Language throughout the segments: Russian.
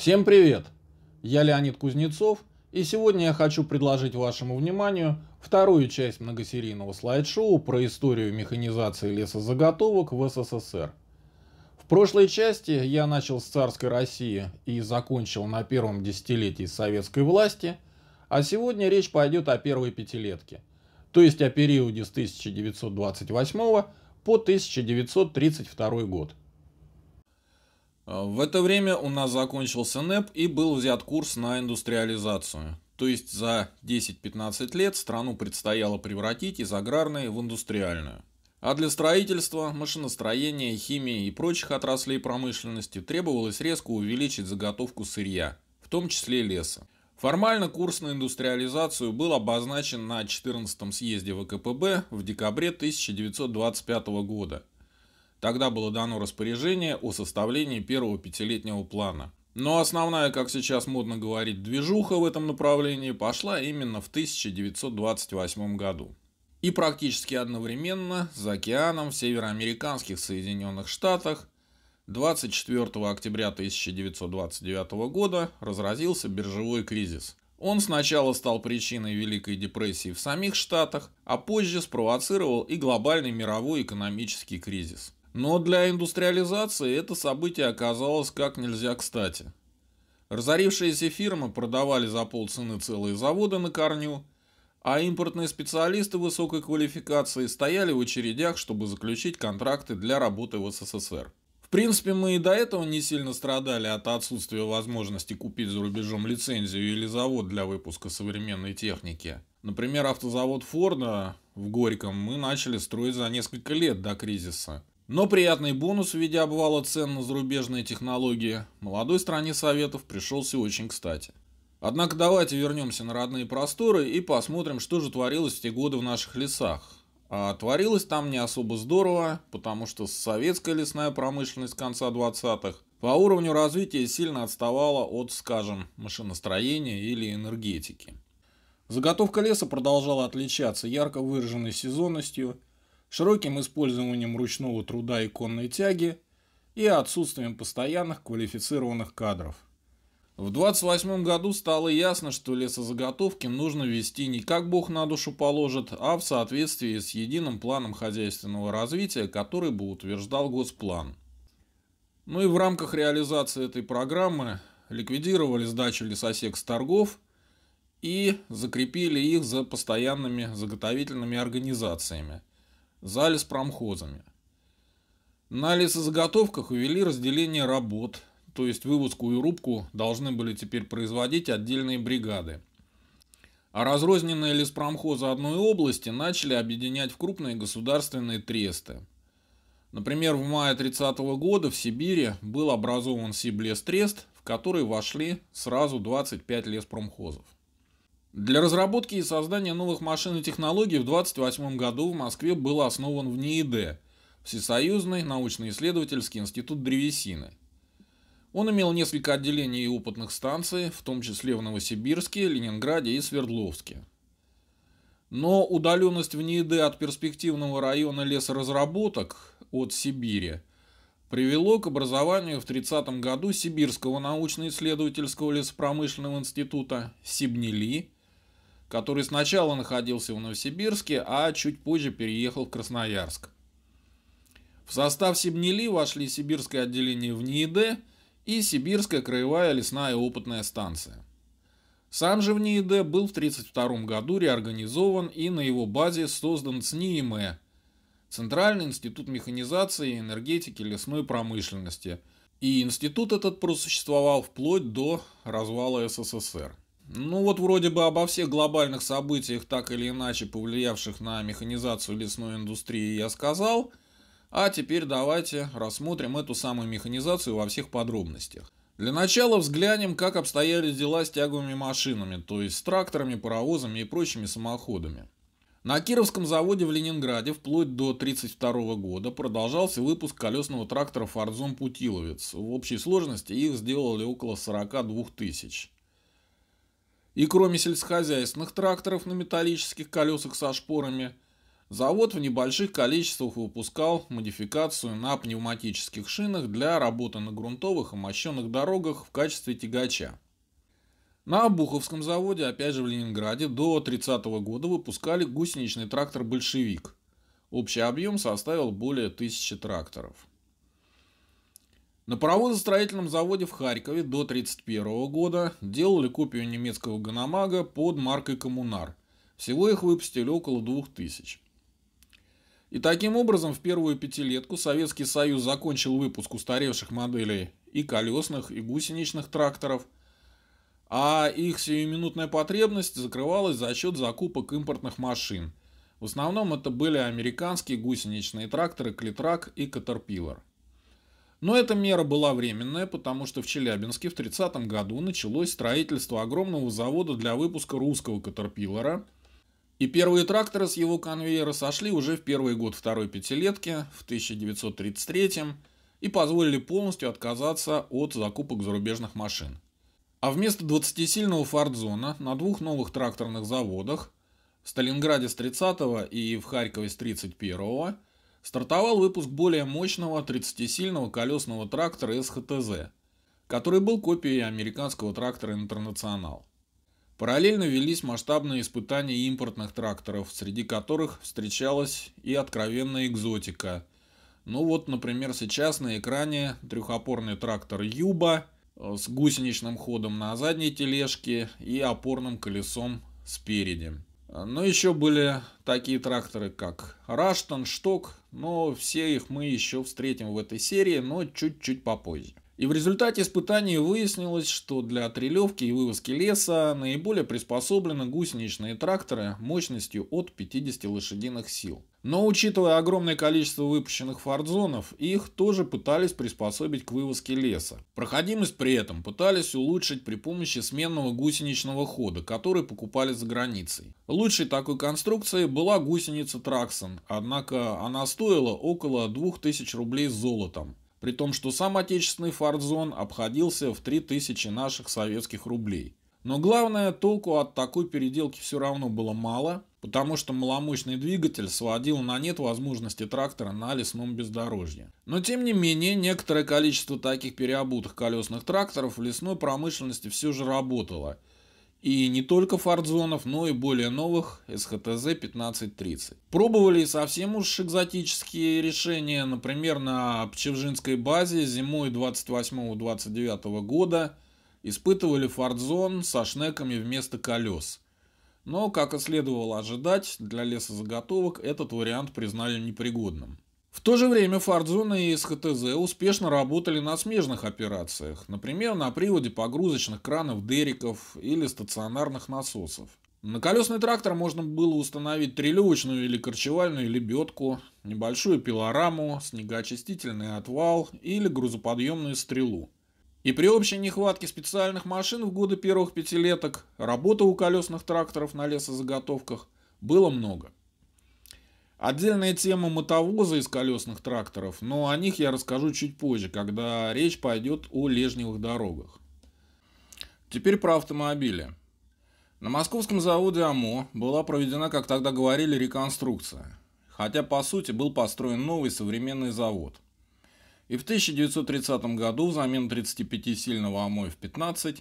Всем привет! Я Леонид Кузнецов, и сегодня я хочу предложить вашему вниманию вторую часть многосерийного слайд-шоу про историю механизации лесозаготовок в СССР. В прошлой части я начал с царской России и закончил на первом десятилетии советской власти, а сегодня речь пойдет о первой пятилетке, то есть о периоде с 1928 по 1932 год. А, в это время у нас закончился НЭП и был взят курс на индустриализацию. То есть за 10-15 лет страну предстояло превратить из аграрной в индустриальную. А для строительства, машиностроения, химии и прочих отраслей промышленности требовалось резко увеличить заготовку сырья, в том числе леса. Формально курс на индустриализацию был обозначен на 14 съезде ВКПБ в декабре 1925 года – Тогда было дано распоряжение о составлении первого пятилетнего плана. Но основная, как сейчас модно говорить, движуха в этом направлении пошла именно в 1928 году. И практически одновременно за океаном в североамериканских Соединенных Штатах 24 октября 1929 года разразился биржевой кризис. Он сначала стал причиной Великой депрессии в самих Штатах, а позже спровоцировал и глобальный мировой экономический кризис – но для индустриализации это событие оказалось как нельзя кстати. Разорившиеся фирмы продавали за полцены целые заводы на корню, а импортные специалисты высокой квалификации стояли в очередях, чтобы заключить контракты для работы в СССР. В принципе, мы и до этого не сильно страдали от отсутствия возможности купить за рубежом лицензию или завод для выпуска современной техники. Например, автозавод Форда в Горьком мы начали строить за несколько лет до кризиса – но приятный бонус в виде обвала цен на зарубежные технологии молодой стране Советов пришелся очень кстати. Однако давайте вернемся на родные просторы и посмотрим, что же творилось в те годы в наших лесах. А творилось там не особо здорово, потому что советская лесная промышленность конца 20-х по уровню развития сильно отставала от, скажем, машиностроения или энергетики. Заготовка леса продолжала отличаться ярко выраженной сезонностью – широким использованием ручного труда и конной тяги и отсутствием постоянных квалифицированных кадров. В 28 году стало ясно, что лесозаготовки нужно вести не как Бог на душу положит, а в соответствии с единым планом хозяйственного развития, который бы утверждал Госплан. Ну и в рамках реализации этой программы ликвидировали сдачу лесосек с торгов и закрепили их за постоянными заготовительными организациями – зале с промхозами. На лесозаготовках увели разделение работ, то есть вывозку и рубку должны были теперь производить отдельные бригады. А разрозненные леспромхозы одной области начали объединять в крупные государственные тресты. Например, в мае 30 -го года в Сибири был образован сиблес в который вошли сразу 25 леспромхозов. Для разработки и создания новых машин и технологий в 1928 году в Москве был основан в НИИД – Всесоюзный научно-исследовательский институт древесины. Он имел несколько отделений и опытных станций, в том числе в Новосибирске, Ленинграде и Свердловске. Но удаленность в НИИД от перспективного района лесоразработок от Сибири привело к образованию в 30 году Сибирского научно-исследовательского лесопромышленного института Сибнили который сначала находился в Новосибирске, а чуть позже переехал в Красноярск. В состав Сибнили вошли сибирское отделение в НИИД и сибирская краевая лесная опытная станция. Сам же в НИИД был в 1932 году реорганизован и на его базе создан ЦНИИМЭ – Центральный институт механизации, энергетики, лесной промышленности. И институт этот просуществовал вплоть до развала СССР. Ну вот вроде бы обо всех глобальных событиях, так или иначе повлиявших на механизацию лесной индустрии, я сказал. А теперь давайте рассмотрим эту самую механизацию во всех подробностях. Для начала взглянем, как обстояли дела с тяговыми машинами, то есть с тракторами, паровозами и прочими самоходами. На Кировском заводе в Ленинграде вплоть до 1932 года продолжался выпуск колесного трактора «Форзон Путиловец». В общей сложности их сделали около 42 тысяч. И кроме сельскохозяйственных тракторов на металлических колесах со шпорами, завод в небольших количествах выпускал модификацию на пневматических шинах для работы на грунтовых и мощенных дорогах в качестве тягача. На Обуховском заводе, опять же в Ленинграде, до 30 года выпускали гусеничный трактор «Большевик». Общий объем составил более тысячи тракторов. На паровозостроительном заводе в Харькове до 1931 года делали копию немецкого Ганамага под маркой «Коммунар». Всего их выпустили около 2000. И таким образом в первую пятилетку Советский Союз закончил выпуск устаревших моделей и колесных, и гусеничных тракторов, а их сиюминутная потребность закрывалась за счет закупок импортных машин. В основном это были американские гусеничные тракторы «Клитрак» и «Катерпиллар». Но эта мера была временная, потому что в Челябинске в 30 году началось строительство огромного завода для выпуска русского «Катерпиллера», и первые тракторы с его конвейера сошли уже в первый год второй пятилетки, в 1933 м и позволили полностью отказаться от закупок зарубежных машин. А вместо 20-сильного «Фордзона» на двух новых тракторных заводах в Сталинграде с 30 и в Харькове с 31 стартовал выпуск более мощного 30-сильного колесного трактора СХТЗ, который был копией американского трактора «Интернационал». Параллельно велись масштабные испытания импортных тракторов, среди которых встречалась и откровенная экзотика. Ну вот, например, сейчас на экране трехопорный трактор «Юба» с гусеничным ходом на задней тележке и опорным колесом спереди. Но еще были такие тракторы, как Раштон, Шток, но все их мы еще встретим в этой серии, но чуть-чуть попозже. И в результате испытаний выяснилось, что для трелевки и вывозки леса наиболее приспособлены гусеничные тракторы мощностью от 50 лошадиных сил. Но учитывая огромное количество выпущенных фордзонов, их тоже пытались приспособить к вывозке леса. Проходимость при этом пытались улучшить при помощи сменного гусеничного хода, который покупали за границей. Лучшей такой конструкцией была гусеница Траксон, однако она стоила около 2000 рублей с золотом. При том, что сам отечественный фарзон обходился в 3000 наших советских рублей. Но главное, толку от такой переделки все равно было мало, потому что маломощный двигатель сводил на нет возможности трактора на лесном бездорожье. Но тем не менее, некоторое количество таких переобутых колесных тракторов в лесной промышленности все же работало – и не только фардзонов, но и более новых СХТЗ-1530. Пробовали совсем уж экзотические решения, например, на Пчевжинской базе зимой 28-29 года испытывали фардзон со шнеками вместо колес. Но, как и следовало ожидать, для лесозаготовок этот вариант признали непригодным. В то же время Фордзона и СХТЗ успешно работали на смежных операциях, например, на приводе погрузочных кранов дериков или стационарных насосов. На колесный трактор можно было установить трелевочную или корчевальную лебедку, небольшую пилораму, снегоочистительный отвал или грузоподъемную стрелу. И при общей нехватке специальных машин в годы первых пятилеток работы у колесных тракторов на лесозаготовках было много – Отдельная тема мотовоза из колесных тракторов, но о них я расскажу чуть позже, когда речь пойдет о лежневых дорогах. Теперь про автомобили. На московском заводе АМО была проведена, как тогда говорили, реконструкция, хотя по сути был построен новый современный завод. И в 1930 году взамен 35-сильного АМО-F15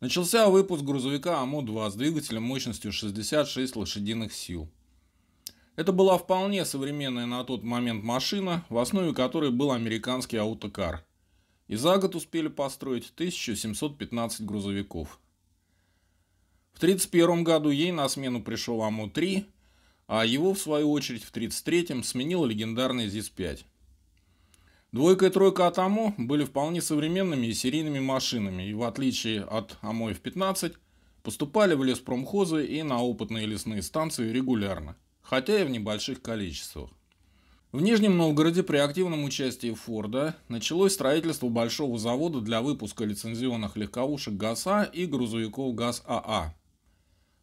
начался выпуск грузовика АМО-2 с двигателем мощностью 66 лошадиных сил – это была вполне современная на тот момент машина, в основе которой был американский аутокар. И за год успели построить 1715 грузовиков. В 1931 году ей на смену пришел АМУ-3, а его, в свою очередь, в 1933 сменил легендарный ЗИС-5. Двойка и тройка от АМО были вполне современными и серийными машинами, и в отличие от АМО 15 поступали в леспромхозы и на опытные лесные станции регулярно – хотя и в небольших количествах. В Нижнем Новгороде при активном участии Форда началось строительство большого завода для выпуска лицензионных легковушек ГАЗа и грузовиков ГАЗ-АА.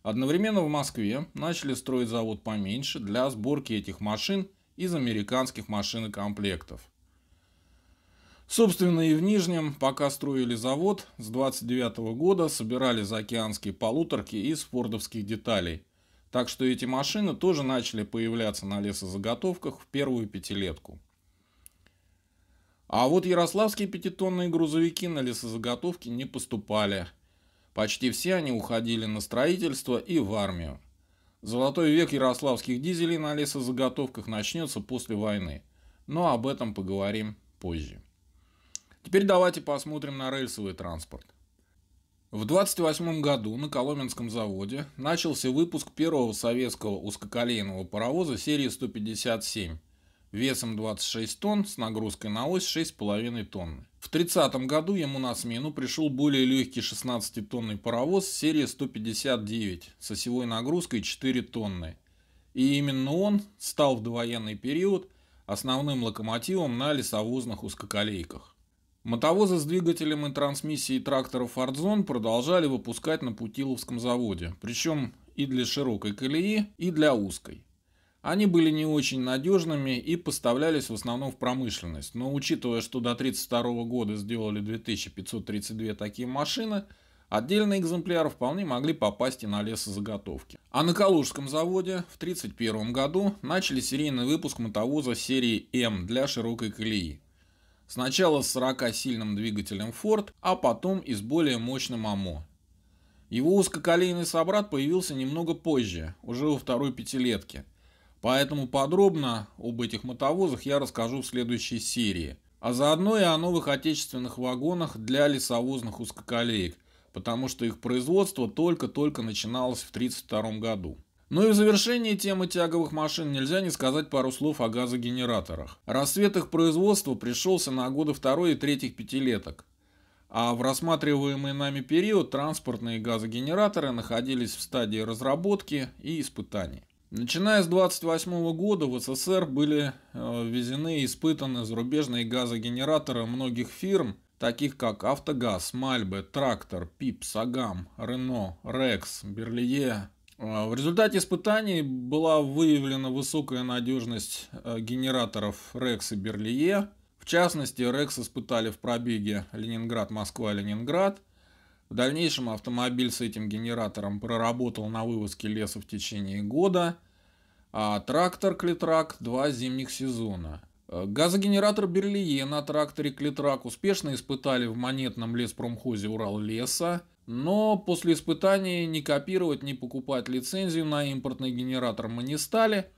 Одновременно в Москве начали строить завод поменьше для сборки этих машин из американских машин и комплектов. Собственно, и в Нижнем, пока строили завод, с 29 года собирали заокеанские полуторки из фордовских деталей, так что эти машины тоже начали появляться на лесозаготовках в первую пятилетку. А вот ярославские пятитонные грузовики на лесозаготовки не поступали. Почти все они уходили на строительство и в армию. Золотой век ярославских дизелей на лесозаготовках начнется после войны, но об этом поговорим позже. Теперь давайте посмотрим на рельсовый транспорт. В 1928 году на Коломенском заводе начался выпуск первого советского узкоколейного паровоза серии 157 весом 26 тонн с нагрузкой на ось 6,5 тонны. В 1930 году ему на смену пришел более легкий 16-тонный паровоз серии 159 с осевой нагрузкой 4 тонны. И именно он стал в довоенный период основным локомотивом на лесовозных узкоколейках. Мотовозы с двигателем и трансмиссией тракторов «Фордзон» продолжали выпускать на Путиловском заводе, причем и для широкой колеи, и для узкой. Они были не очень надежными и поставлялись в основном в промышленность, но учитывая, что до 1932 года сделали 2532 такие машины, отдельные экземпляры вполне могли попасть и на лесозаготовки. А на Калужском заводе в 1931 году начали серийный выпуск мотовоза серии М для широкой колеи. Сначала с 40-сильным двигателем Ford, а потом и с более мощным АМО. Его узкоколейный собрат появился немного позже, уже во второй пятилетке. Поэтому подробно об этих мотовозах я расскажу в следующей серии. А заодно и о новых отечественных вагонах для лесовозных узкоколеек, потому что их производство только-только начиналось в 1932 году. Ну и в завершении темы тяговых машин нельзя не сказать пару слов о газогенераторах. Рассвет их производства пришелся на годы второй и третьих пятилеток. А в рассматриваемый нами период транспортные газогенераторы находились в стадии разработки и испытаний. Начиная с 28 года в СССР были э, ввезены и испытаны зарубежные газогенераторы многих фирм, таких как «Автогаз», «Мальбе», «Трактор», «Пип», «Сагам», «Рено», «Рекс», «Берлие», а, в результате испытаний была выявлена высокая надежность э, генераторов REX и Берлие. В частности, REX испытали в пробеге Ленинград-Москва-Ленинград. В дальнейшем автомобиль с этим генератором проработал на вывозке леса в течение года, а трактор Клитрак – два зимних сезона. Э, газогенератор Берлие на тракторе Клитрак успешно испытали в монетном леспромхозе Урал-Леса но после испытаний не копировать, не покупать лицензию на импортный генератор мы не стали,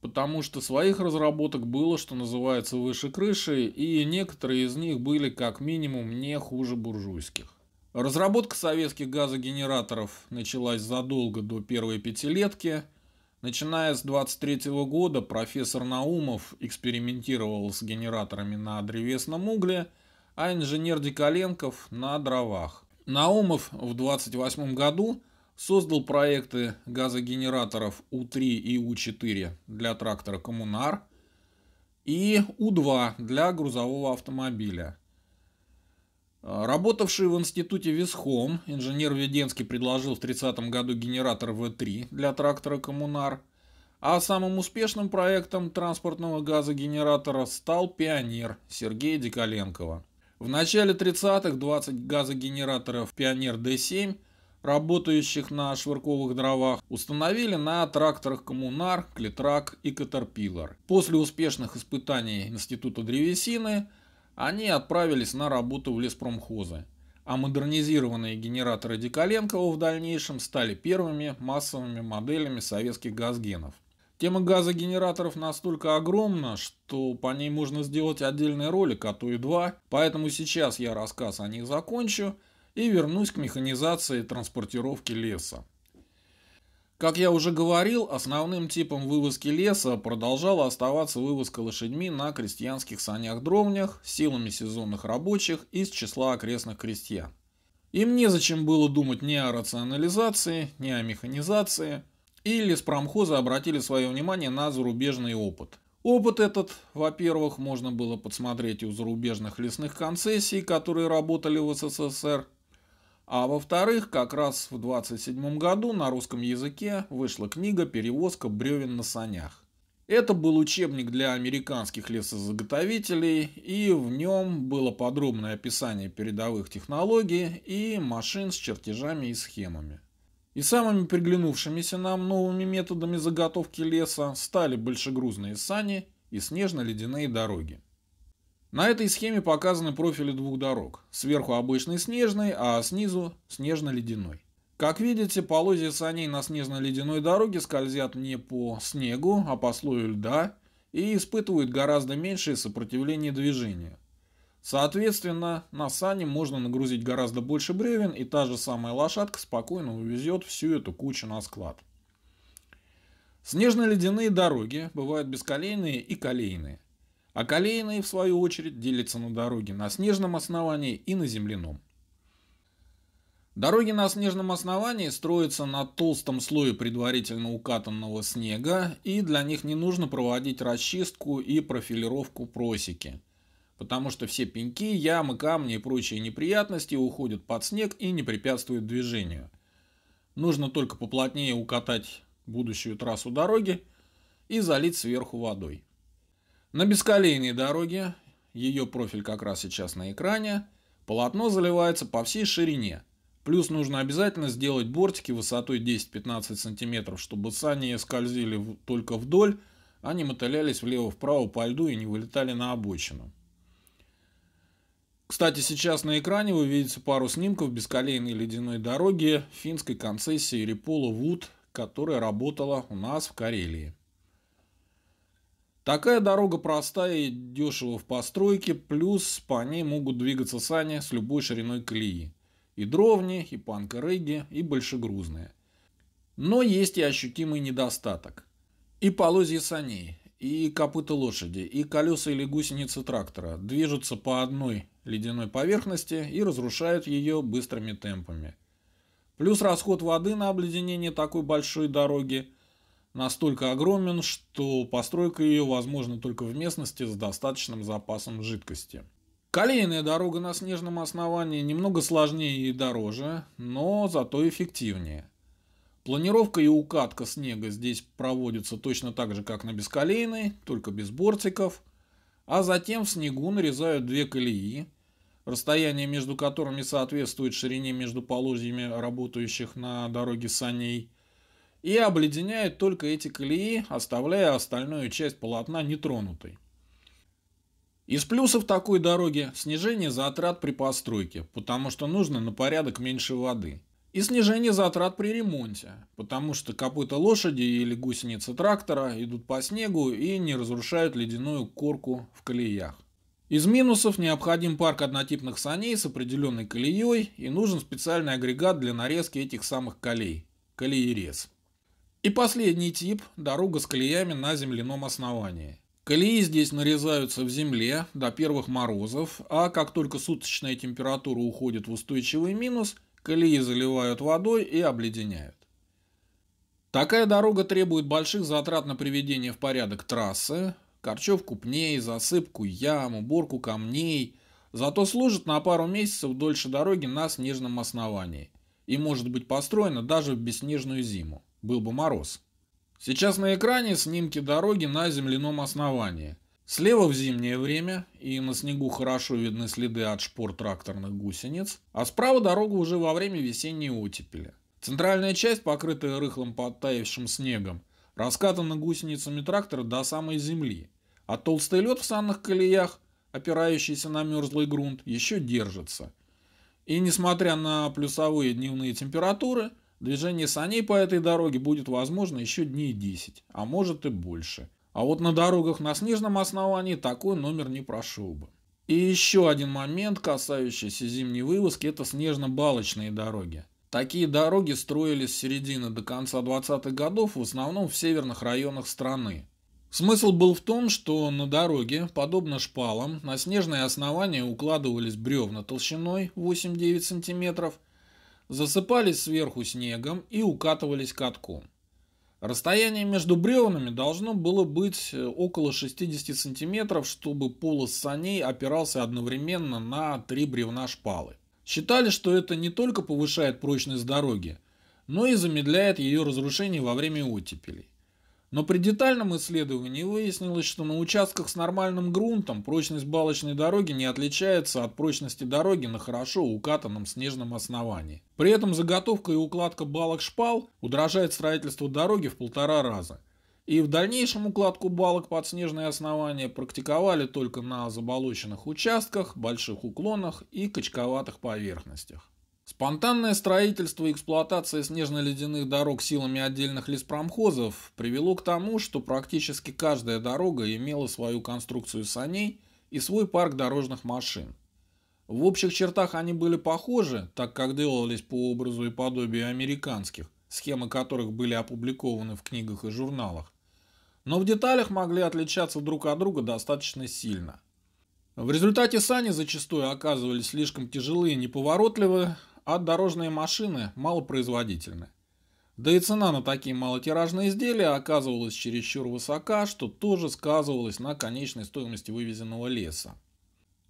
потому что своих разработок было, что называется, выше крыши, и некоторые из них были как минимум не хуже буржуйских. Разработка советских газогенераторов началась задолго до первой пятилетки. Начиная с 23 года профессор Наумов экспериментировал с генераторами на древесном угле, а инженер Диколенков на дровах. Наумов в 1928 году создал проекты газогенераторов У-3 и У-4 для трактора «Коммунар» и У-2 для грузового автомобиля. Работавший в институте Висхом, инженер Веденский предложил в 30 году генератор В-3 для трактора «Коммунар», а самым успешным проектом транспортного газогенератора стал «Пионер» Сергей Диколенкова – в начале 30-х 20 газогенераторов «Пионер Д-7», работающих на швырковых дровах, установили на тракторах «Коммунар», «Клитрак» и «Катерпиллар». После успешных испытаний Института древесины они отправились на работу в леспромхозы, а модернизированные генераторы Диколенкова в дальнейшем стали первыми массовыми моделями советских газгенов – Тема газогенераторов настолько огромна, что по ней можно сделать отдельный ролик, а то и два. Поэтому сейчас я рассказ о них закончу и вернусь к механизации транспортировки леса. Как я уже говорил, основным типом вывозки леса продолжала оставаться вывозка лошадьми на крестьянских санях-дровнях силами сезонных рабочих из числа окрестных крестьян. Им незачем было думать ни о рационализации, ни о механизации – или с промхоза обратили свое внимание на зарубежный опыт. Опыт этот, во-первых, можно было подсмотреть у зарубежных лесных концессий, которые работали в СССР, а во-вторых, как раз в 27 году на русском языке вышла книга «Перевозка бревен на санях». Это был учебник для американских лесозаготовителей, и в нем было подробное описание передовых технологий и машин с чертежами и схемами. И самыми приглянувшимися нам новыми методами заготовки леса стали большегрузные сани и снежно-ледяные дороги. На этой схеме показаны профили двух дорог. Сверху обычный снежный, а снизу снежно-ледяной. Как видите, полозья саней на снежно-ледяной дороге скользят не по снегу, а по слою льда и испытывают гораздо меньшее сопротивление движения. Соответственно, на сане можно нагрузить гораздо больше бревен, и та же самая лошадка спокойно увезет всю эту кучу на склад. Снежно-ледяные дороги бывают бесколейные и колейные. А колейные, в свою очередь, делятся на дороги на снежном основании и на земляном. Дороги на снежном основании строятся на толстом слое предварительно укатанного снега, и для них не нужно проводить расчистку и профилировку просеки потому что все пеньки, ямы, камни и прочие неприятности уходят под снег и не препятствуют движению. Нужно только поплотнее укатать будущую трассу дороги и залить сверху водой. На бесколейной дороге, ее профиль как раз сейчас на экране, полотно заливается по всей ширине. Плюс нужно обязательно сделать бортики высотой 10-15 см, чтобы сани скользили только вдоль, а не мотылялись влево-вправо по льду и не вылетали на обочину. Кстати, сейчас на экране вы видите пару снимков бесколейной ледяной дороги финской концессии Репола Вуд, которая работала у нас в Карелии. Такая дорога простая и дешево в постройке, плюс по ней могут двигаться сани с любой шириной колеи. И дровни, и панкорыги, и большегрузные. Но есть и ощутимый недостаток. И полозья саней, и копыта лошади, и колеса или гусеницы трактора движутся по одной ледяной поверхности и разрушают ее быстрыми темпами. Плюс расход воды на обледенение такой большой дороги настолько огромен, что постройка ее возможна только в местности с достаточным запасом жидкости. Колейная дорога на снежном основании немного сложнее и дороже, но зато эффективнее. Планировка и укатка снега здесь проводятся точно так же, как на бесколейной, только без бортиков. А затем в снегу нарезают две колеи, расстояние между которыми соответствует ширине между полозьями, работающих на дороге саней, и обледеняет только эти колеи, оставляя остальную часть полотна нетронутой. Из плюсов такой дороги – снижение затрат при постройке, потому что нужно на порядок меньше воды. И снижение затрат при ремонте, потому что копыта лошади или гусеницы трактора идут по снегу и не разрушают ледяную корку в колеях. Из минусов необходим парк однотипных саней с определенной колеей и нужен специальный агрегат для нарезки этих самых колей – колеерез. И последний тип – дорога с колеями на земляном основании. Колеи здесь нарезаются в земле до первых морозов, а как только суточная температура уходит в устойчивый минус, колеи заливают водой и обледеняют. Такая дорога требует больших затрат на приведение в порядок трассы, Корчевку пней, засыпку ям, уборку камней. Зато служит на пару месяцев дольше дороги на снежном основании. И может быть построена даже в бесснежную зиму. Был бы мороз. Сейчас на экране снимки дороги на земляном основании. Слева в зимнее время, и на снегу хорошо видны следы от шпор тракторных гусениц, а справа дорога уже во время весенней оттепели. Центральная часть, покрытая рыхлым подтаявшим снегом, раскатана гусеницами трактора до самой земли а толстый лед в санных колеях, опирающийся на мерзлый грунт, еще держится. И несмотря на плюсовые дневные температуры, движение саней по этой дороге будет возможно еще дней 10, а может и больше. А вот на дорогах на снежном основании такой номер не прошел бы. И еще один момент, касающийся зимней вывозки, это снежно-балочные дороги. Такие дороги строились с середины до конца 20-х годов в основном в северных районах страны, Смысл был в том, что на дороге, подобно шпалам, на снежное основание укладывались бревна толщиной 8-9 см, засыпались сверху снегом и укатывались катком. Расстояние между бревнами должно было быть э, около 60 см, чтобы полос саней опирался одновременно на три бревна шпалы. Считали, что это не только повышает прочность дороги, но и замедляет ее разрушение во время оттепелей. Но при детальном исследовании выяснилось, что на участках с нормальным грунтом прочность балочной дороги не отличается от прочности дороги на хорошо укатанном снежном основании. При этом заготовка и укладка балок шпал удорожает строительство дороги в полтора раза. И в дальнейшем укладку балок под снежное основание практиковали только на заболоченных участках, больших уклонах и качковатых поверхностях. Спонтанное строительство и эксплуатация снежно-ледяных дорог силами отдельных леспромхозов привело к тому, что практически каждая дорога имела свою конструкцию саней и свой парк дорожных машин. В общих чертах они были похожи, так как делались по образу и подобию американских, схемы которых были опубликованы в книгах и журналах, но в деталях могли отличаться друг от друга достаточно сильно. В результате сани зачастую оказывались слишком тяжелые и неповоротливы, а дорожные машины малопроизводительны. Да и цена на такие малотиражные изделия оказывалась чересчур высока, что тоже сказывалось на конечной стоимости вывезенного леса.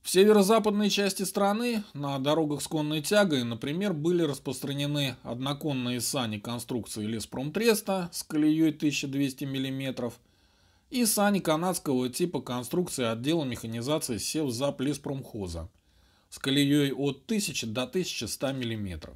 В северо-западной части страны на дорогах с конной тягой, например, были распространены одноконные сани конструкции леспромтреста с колеей 1200 мм и сани канадского типа конструкции отдела механизации Севзап леспромхоза с колеей от 1000 до 1100 мм.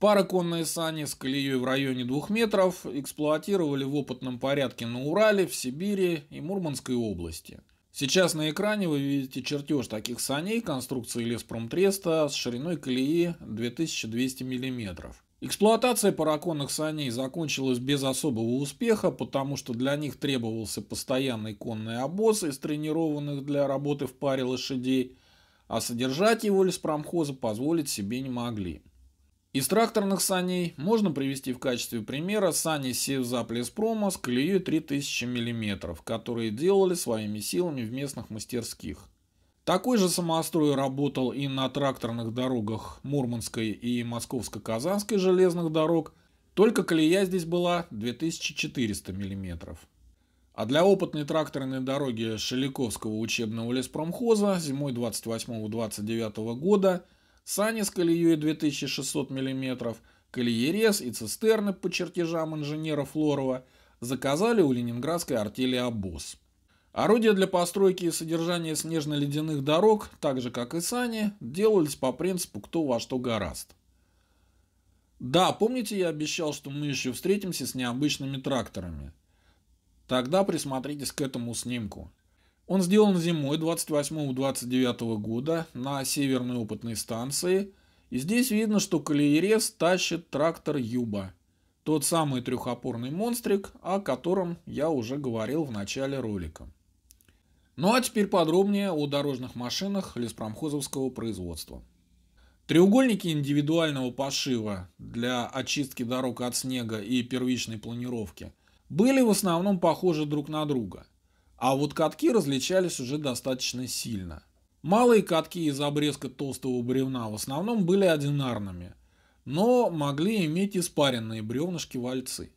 Параконные сани с колеей в районе 2 метров эксплуатировали в опытном порядке на Урале, в Сибири и Мурманской области. Сейчас на экране вы видите чертеж таких саней конструкции Леспромтреста с шириной колеи 2200 мм. Эксплуатация параконных саней закончилась без особого успеха, потому что для них требовался постоянный конный обоз из тренированных для работы в паре лошадей – а содержать его леспромхозы позволить себе не могли. Из тракторных саней можно привести в качестве примера сани Севзап Леспрома с колеей 3000 мм, которые делали своими силами в местных мастерских. Такой же самострой работал и на тракторных дорогах Мурманской и Московско-Казанской железных дорог, только колея здесь была 2400 мм. А для опытной тракторной дороги Шеликовского учебного леспромхоза зимой 28-29 года сани с колеей 2600 мм, колеерез и цистерны по чертежам инженера Флорова заказали у ленинградской артели «Обоз». Орудия для постройки и содержания снежно-ледяных дорог, так же как и сани, делались по принципу «кто во что гораст». Да, помните, я обещал, что мы еще встретимся с необычными тракторами – Тогда присмотритесь к этому снимку. Он сделан зимой 28-29 года на северной опытной станции, и здесь видно, что колеерез тащит трактор Юба, тот самый трехопорный монстрик, о котором я уже говорил в начале ролика. Ну а теперь подробнее о дорожных машинах леспромхозовского производства. Треугольники индивидуального пошива для очистки дорог от снега и первичной планировки – были в основном похожи друг на друга, а вот катки различались уже достаточно сильно. Малые катки из обрезка толстого бревна в основном были одинарными, но могли иметь испаренные бревнышки-вальцы.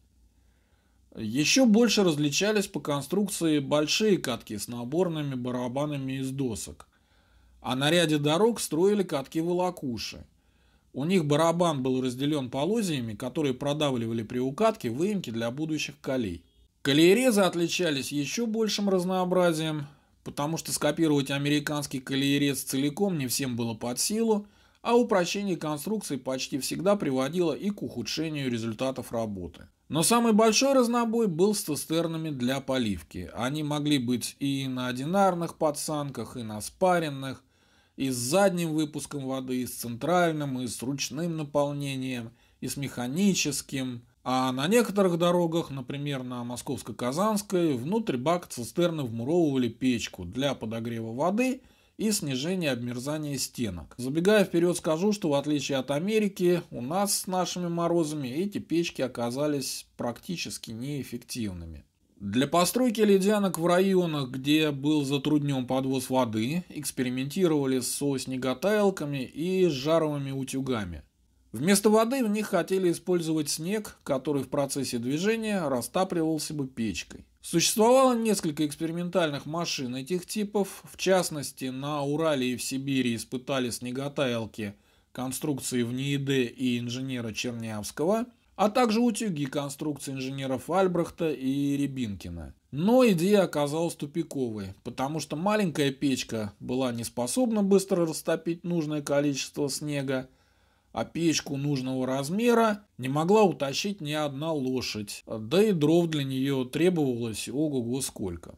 Еще больше различались по конструкции большие катки с наборными барабанами из досок, а на ряде дорог строили катки-волокуши – у них барабан был разделен полозьями, которые продавливали при укатке выемки для будущих колей. Колеерезы отличались еще большим разнообразием, потому что скопировать американский колеерез целиком не всем было под силу, а упрощение конструкции почти всегда приводило и к ухудшению результатов работы. Но самый большой разнобой был с цистернами для поливки. Они могли быть и на одинарных подсанках, и на спаренных, и с задним выпуском воды, и с центральным, и с ручным наполнением, и с механическим. А на некоторых дорогах, например, на Московско-Казанской, внутрь бак цистерны вмуровывали печку для подогрева воды и снижения обмерзания стенок. Забегая вперед, скажу, что в отличие от Америки, у нас с нашими морозами эти печки оказались практически неэффективными. Для постройки ледянок в районах, где был затруднен подвоз воды, экспериментировали со снеготаялками и жаровыми утюгами. Вместо воды в них хотели использовать снег, который в процессе движения растапливался бы печкой. Существовало несколько экспериментальных машин этих типов. В частности, на Урале и в Сибири испытали снеготаялки конструкции в НИИД и инженера Чернявского – а также утюги конструкции инженеров Альбрехта и Рябинкина. Но идея оказалась тупиковой, потому что маленькая печка была не способна быстро растопить нужное количество снега, а печку нужного размера не могла утащить ни одна лошадь, да и дров для нее требовалось ого-го сколько.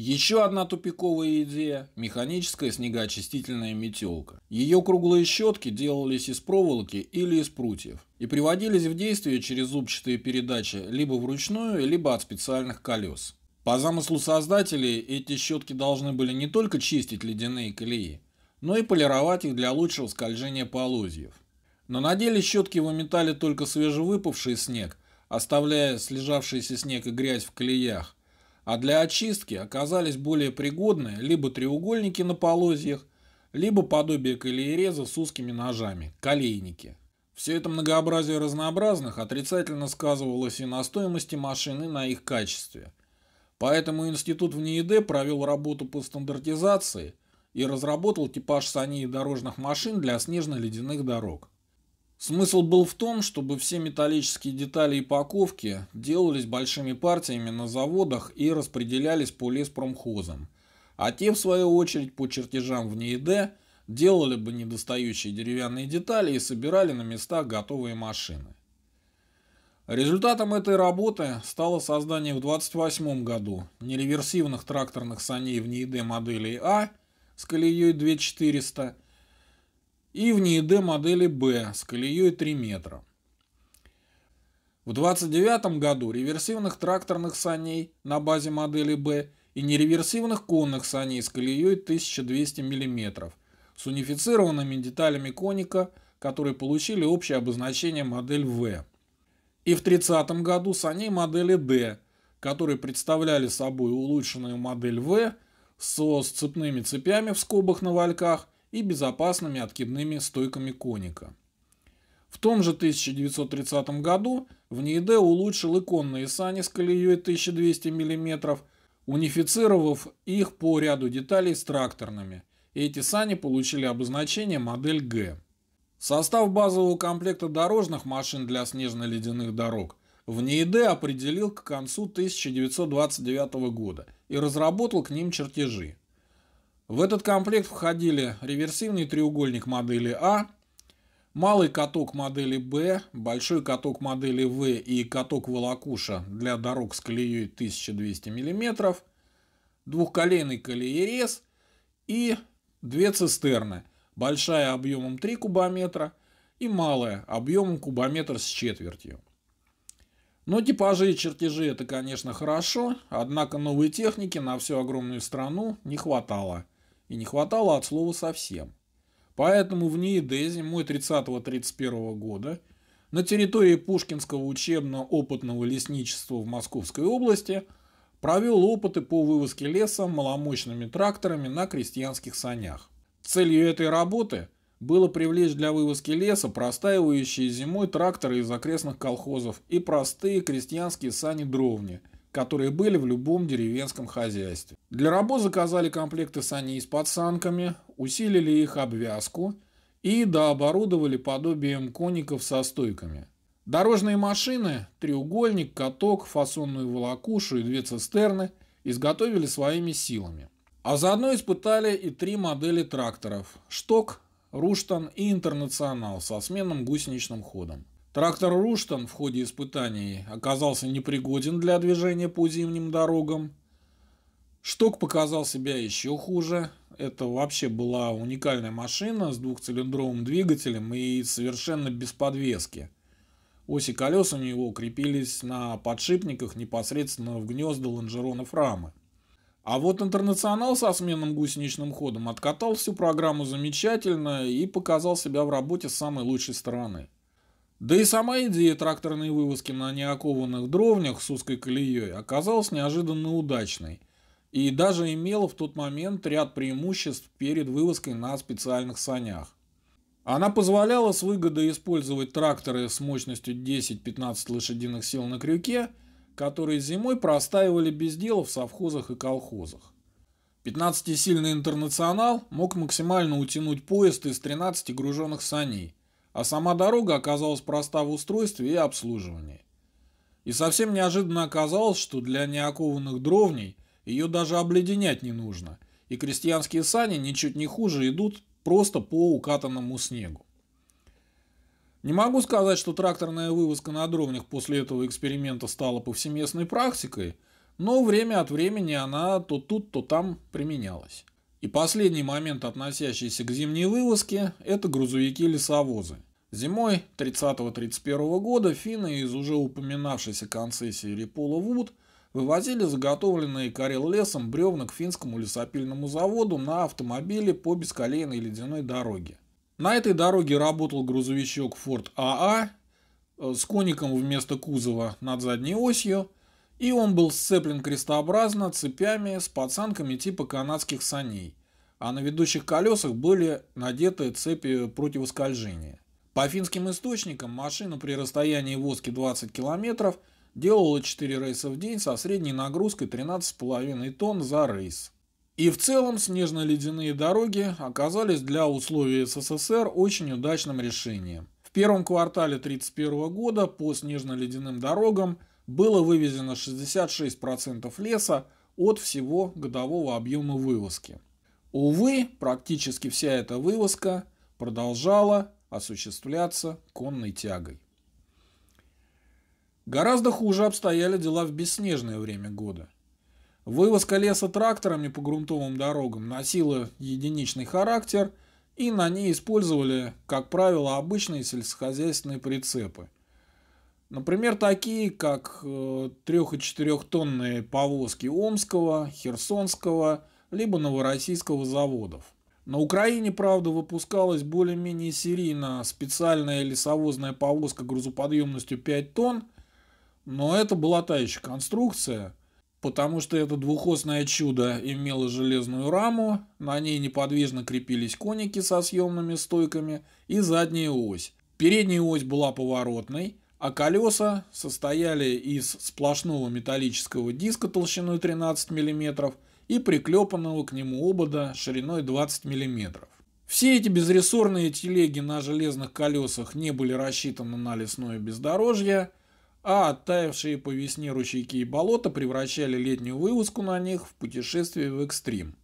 Еще одна тупиковая идея – механическая снегоочистительная метелка. Ее круглые щетки делались из проволоки или из прутьев и приводились в действие через зубчатые передачи либо вручную, либо от специальных колес. По замыслу создателей, эти щетки должны были не только чистить ледяные клеи, но и полировать их для лучшего скольжения полозьев. Но на деле щетки выметали только свежевыпавший снег, оставляя слежавшийся снег и грязь в клеях а для очистки оказались более пригодны либо треугольники на полозьях, либо подобие колеереза с узкими ножами – колейники. Все это многообразие разнообразных отрицательно сказывалось и на стоимости машины, и на их качестве. Поэтому институт в НИИД провел работу по стандартизации и разработал типаж саней дорожных машин для снежно-ледяных дорог. Смысл был в том, чтобы все металлические детали и паковки делались большими партиями на заводах и распределялись по леспромхозам, а те, в свою очередь, по чертежам в НИИД делали бы недостающие деревянные детали и собирали на местах готовые машины. Результатом этой работы стало создание в 1928 году нереверсивных тракторных саней в НИИД моделей А с колеей 2400 – и в НИИД модели Б с колеей 3 метра. В 29 году реверсивных тракторных саней на базе модели Б и нереверсивных конных саней с колеей 1200 мм с унифицированными деталями коника, которые получили общее обозначение модель В. И в 30 году саней модели Д, которые представляли собой улучшенную модель В со сцепными цепями в скобах на вальках и безопасными откидными стойками коника. В том же 1930 году в НИИД улучшил иконные сани с колеей 1200 мм, унифицировав их по ряду деталей с тракторными. Эти сани получили обозначение модель «Г». Состав базового комплекта дорожных машин для снежно-ледяных дорог в НИИД определил к концу 1929 года и разработал к ним чертежи. В этот комплект входили реверсивный треугольник модели А, малый каток модели Б, большой каток модели В и каток волокуша для дорог с колеей 1200 мм, двухколейный колеерез и две цистерны, большая объемом 3 кубометра и малая объемом кубометр с четвертью. Но типажи и чертежи это, конечно, хорошо, однако новой техники на всю огромную страну не хватало – и не хватало от слова совсем. Поэтому в НИИДЕЗе зимой 30-31 года на территории Пушкинского учебно-опытного лесничества в Московской области провел опыты по вывозке леса маломощными тракторами на крестьянских санях. Целью этой работы было привлечь для вывозки леса простаивающие зимой тракторы из окрестных колхозов и простые крестьянские сани-дровни – которые были в любом деревенском хозяйстве. Для рабо заказали комплекты саней с подсанками, усилили их обвязку и дооборудовали подобием коников со стойками. Дорожные машины, треугольник, каток, фасонную волокушу и две цистерны изготовили своими силами. А заодно испытали и три модели тракторов – «Шток», «Руштан» и «Интернационал» со сменным гусеничным ходом. Трактор Руштон в ходе испытаний оказался непригоден для движения по зимним дорогам. Шток показал себя еще хуже. Это вообще была уникальная машина с двухцилиндровым двигателем и совершенно без подвески. Оси колес у него крепились на подшипниках непосредственно в гнезда лонжеронов рамы. А вот «Интернационал» со сменным гусеничным ходом откатал всю программу замечательно и показал себя в работе с самой лучшей стороны – да и сама идея тракторной вывозки на неокованных дровнях с узкой колеей оказалась неожиданно удачной и даже имела в тот момент ряд преимуществ перед вывозкой на специальных санях. Она позволяла с выгодой использовать тракторы с мощностью 10-15 лошадиных сил на крюке, которые зимой простаивали без дела в совхозах и колхозах. 15-сильный интернационал мог максимально утянуть поезд из 13 груженных саней – а сама дорога оказалась проста в устройстве и обслуживании. И совсем неожиданно оказалось, что для неокованных дровней ее даже обледенять не нужно, и крестьянские сани ничуть не хуже идут просто по укатанному снегу. Не могу сказать, что тракторная вывозка на дровнях после этого эксперимента стала повсеместной практикой, но время от времени она то тут, то там применялась. И последний момент, относящийся к зимней вывозке, это грузовики-лесовозы. Зимой 30-31 года финны из уже упоминавшейся концессии Репула Вуд вывозили заготовленные Карел лесом бревна к финскому лесопильному заводу на автомобиле по бесколейной ледяной дороге. На этой дороге работал грузовичок Ford АА а, э, с коником вместо кузова над задней осью, и он был сцеплен крестообразно цепями с пацанками типа канадских саней, а на ведущих колесах были надеты цепи противоскольжения. По финским источникам машину при расстоянии воски 20 км делала 4 рейса в день со средней нагрузкой 13,5 тонн за рейс. И в целом снежно-ледяные дороги оказались для условий СССР очень удачным решением. В первом квартале 1931 года по снежно-ледяным дорогам было вывезено 66% леса от всего годового объема вывозки. Увы, практически вся эта вывозка продолжала осуществляться конной тягой. Гораздо хуже обстояли дела в бесснежное время года. Вывоз колеса тракторами по грунтовым дорогам носила единичный характер, и на ней использовали, как правило, обычные сельскохозяйственные прицепы. Например, такие, как 3- э, и 4-тонные повозки Омского, Херсонского, либо Новороссийского заводов – на Украине, правда, выпускалась более-менее серийно специальная лесовозная повозка грузоподъемностью 5 тонн, но это была та еще конструкция, потому что это двухосное чудо имело железную раму, на ней неподвижно крепились коники со съемными стойками и задняя ось. Передняя ось была поворотной, а колеса состояли из сплошного металлического диска толщиной 13 миллиметров и приклепанного к нему обода шириной 20 мм. Все эти безрессорные телеги на железных колесах не были рассчитаны на лесное бездорожье, а оттаившие по весне ручейки и болота превращали летнюю вылазку на них в путешествие в экстрим.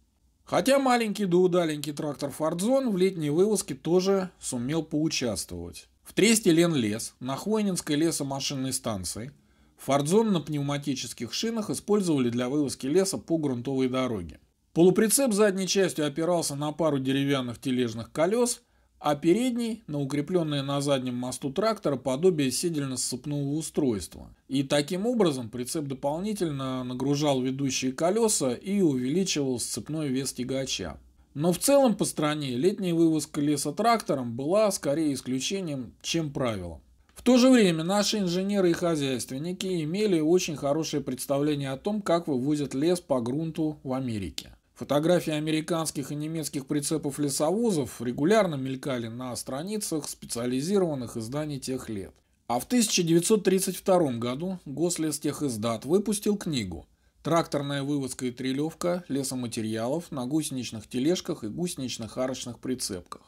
Хотя маленький да удаленький трактор Фордзон в летней вылазке тоже сумел поучаствовать. В Тресте Лен лес, на Хвойнинской лесомашинной станции – Фордзон на пневматических шинах использовали для вывозки леса по грунтовой дороге. Полуприцеп задней частью опирался на пару деревянных тележных колес, а передний – на укрепленное на заднем мосту трактора подобие седельно сцепного устройства. И таким образом прицеп дополнительно нагружал ведущие колеса и увеличивал сцепной вес тягача. Но в целом по стране летняя вывозка леса трактором была скорее исключением, чем правилом то же время наши инженеры и хозяйственники имели очень хорошее представление о том, как вывозят лес по грунту в Америке. Фотографии американских и немецких прицепов лесовозов регулярно мелькали на страницах специализированных изданий тех лет. А в 1932 году Гослестехэздат выпустил книгу «Тракторная вывозка и трелевка лесоматериалов на гусеничных тележках и гусенично-харочных прицепках».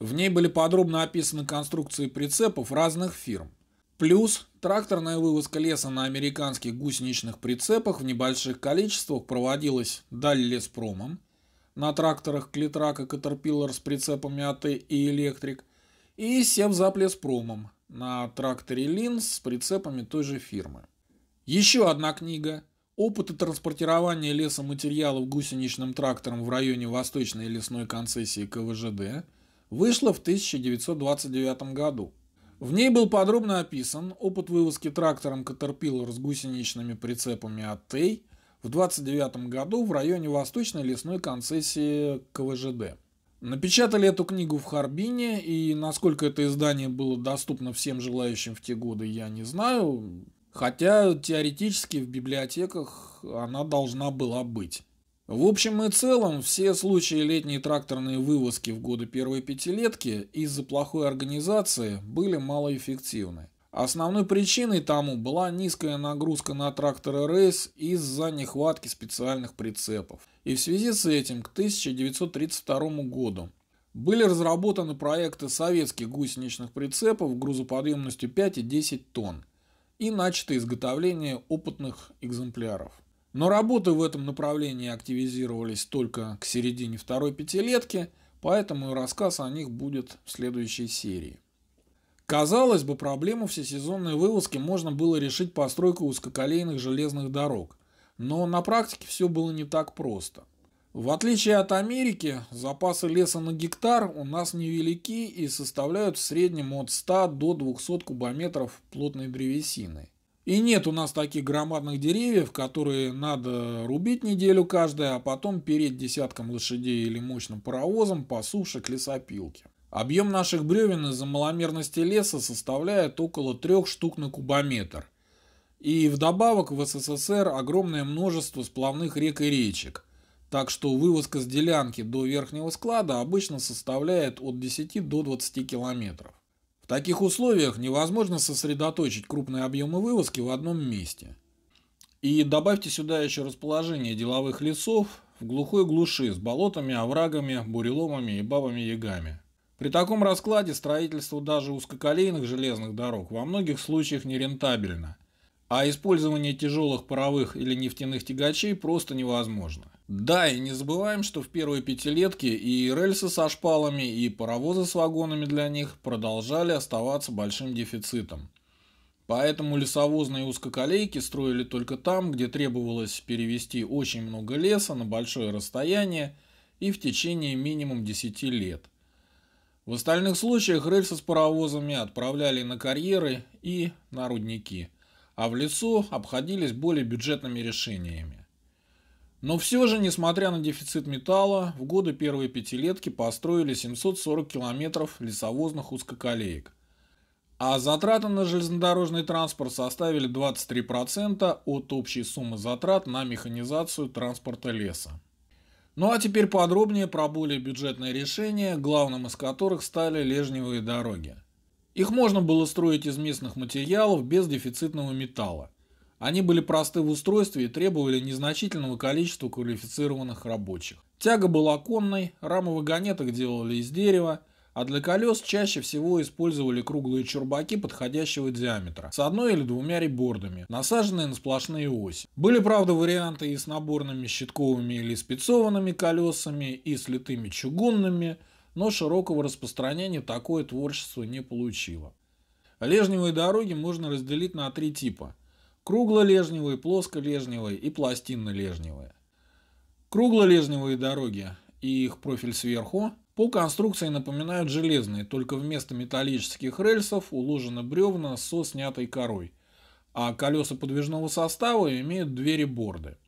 В ней были подробно описаны конструкции прицепов разных фирм. Плюс тракторная вывозка леса на американских гусеничных прицепах в небольших количествах проводилась даль леспромом, на тракторах Клитрак и Caterpillar с прицепами АТ и Электрик, и Севзаплеспромом на тракторе Линс с прицепами той же фирмы. Еще одна книга «Опыты транспортирования лесоматериалов гусеничным трактором в районе Восточной лесной концессии КВЖД» вышла в 1929 году. В ней был подробно описан опыт вывозки трактором Caterpillar с гусеничными прицепами от Тей в 1929 году в районе восточной лесной концессии КВЖД. Напечатали эту книгу в Харбине, и насколько это издание было доступно всем желающим в те годы, я не знаю. Хотя теоретически в библиотеках она должна была быть. В общем и целом, все случаи летней тракторной вывозки в годы первой пятилетки из-за плохой организации были малоэффективны. Основной причиной тому была низкая нагрузка на тракторы рейс из-за нехватки специальных прицепов. И в связи с этим к 1932 году были разработаны проекты советских гусеничных прицепов грузоподъемностью 5 и 10 тонн и начато изготовление опытных экземпляров. Но работы в этом направлении активизировались только к середине второй пятилетки, поэтому и рассказ о них будет в следующей серии. Казалось бы, проблему всесезонной вывозки можно было решить постройкой узкоколейных железных дорог, но на практике все было не так просто. В отличие от Америки, запасы леса на гектар у нас невелики и составляют в среднем от 100 до 200 кубометров плотной древесины. И нет у нас таких громадных деревьев, которые надо рубить неделю каждая, а потом переть десятком лошадей или мощным паровозом по суше к лесопилке. Объем наших бревен из-за маломерности леса составляет около трех штук на кубометр. И вдобавок в СССР огромное множество сплавных рек и речек. Так что вывозка с делянки до верхнего склада обычно составляет от 10 до 20 километров таких условиях невозможно сосредоточить крупные объемы вывозки в одном месте. И добавьте сюда еще расположение деловых лесов в глухой глуши с болотами, оврагами, буреломами и бабами-ягами. При таком раскладе строительство даже узкоколейных железных дорог во многих случаях нерентабельно, а использование тяжелых паровых или нефтяных тягачей просто невозможно. Да, и не забываем, что в первой пятилетке и рельсы со шпалами, и паровозы с вагонами для них продолжали оставаться большим дефицитом. Поэтому лесовозные узкоколейки строили только там, где требовалось перевести очень много леса на большое расстояние и в течение минимум 10 лет. В остальных случаях рельсы с паровозами отправляли на карьеры и на рудники – а в лесу обходились более бюджетными решениями. Но все же, несмотря на дефицит металла, в годы первой пятилетки построили 740 километров лесовозных узкоколеек, а затраты на железнодорожный транспорт составили 23% от общей суммы затрат на механизацию транспорта леса. Ну а теперь подробнее про более бюджетные решения, главным из которых стали лежневые дороги – их можно было строить из местных материалов без дефицитного металла. Они были просты в устройстве и требовали незначительного количества квалифицированных рабочих. Тяга была конной, рамы вагонеток делали из дерева, а для колес чаще всего использовали круглые чурбаки подходящего диаметра с одной или двумя ребордами, насаженные на сплошные оси. Были, правда, варианты и с наборными щитковыми или спецованными колесами, и с литыми чугунными – но широкого распространения такое творчество не получило. Лежневые дороги можно разделить на три типа – круглолежневые, плосколежневые и пластинно-лежневые. Круглолежневые дороги и их профиль сверху по конструкции напоминают железные, только вместо металлических рельсов уложены бревна со снятой корой, а колеса подвижного состава имеют двери-борды.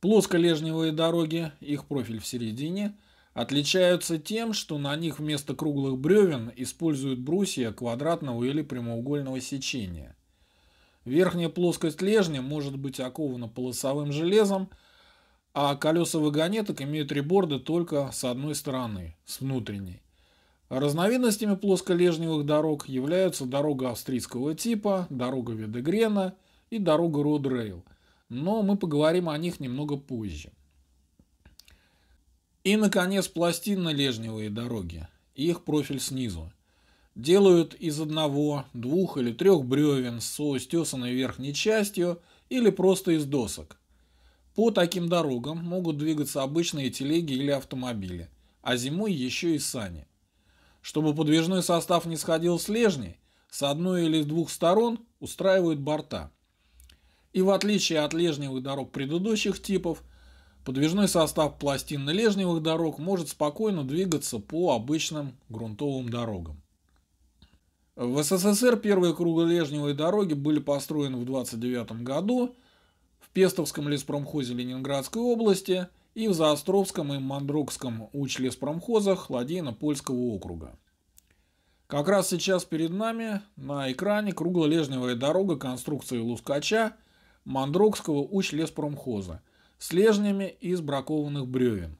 Плосколежневые дороги, их профиль в середине – Отличаются тем, что на них вместо круглых бревен используют брусья квадратного или прямоугольного сечения. Верхняя плоскость лежни может быть окована полосовым железом, а колеса вагонеток имеют реборды только с одной стороны, с внутренней. Разновидностями плосколежневых дорог являются дорога австрийского типа, дорога Ведегрена и дорога Родрейл, но мы поговорим о них немного позже. И, наконец, пластинно-лежневые дороги. Их профиль снизу. Делают из одного, двух или трех бревен с устесанной верхней частью или просто из досок. По таким дорогам могут двигаться обычные телеги или автомобили, а зимой еще и сани. Чтобы подвижной состав не сходил с лежней, с одной или с двух сторон устраивают борта. И в отличие от лежневых дорог предыдущих типов, Подвижной состав пластин лежневых дорог может спокойно двигаться по обычным грунтовым дорогам. В СССР первые круголежневые дороги были построены в 1929 году в Пестовском леспромхозе Ленинградской области и в Заостровском и Мандрокском учлеспромхозах Ладейно-Польского округа. Как раз сейчас перед нами на экране круглолежневая дорога конструкции Лускача Мандрокского учлеспромхоза, с лежнями из бракованных бревен.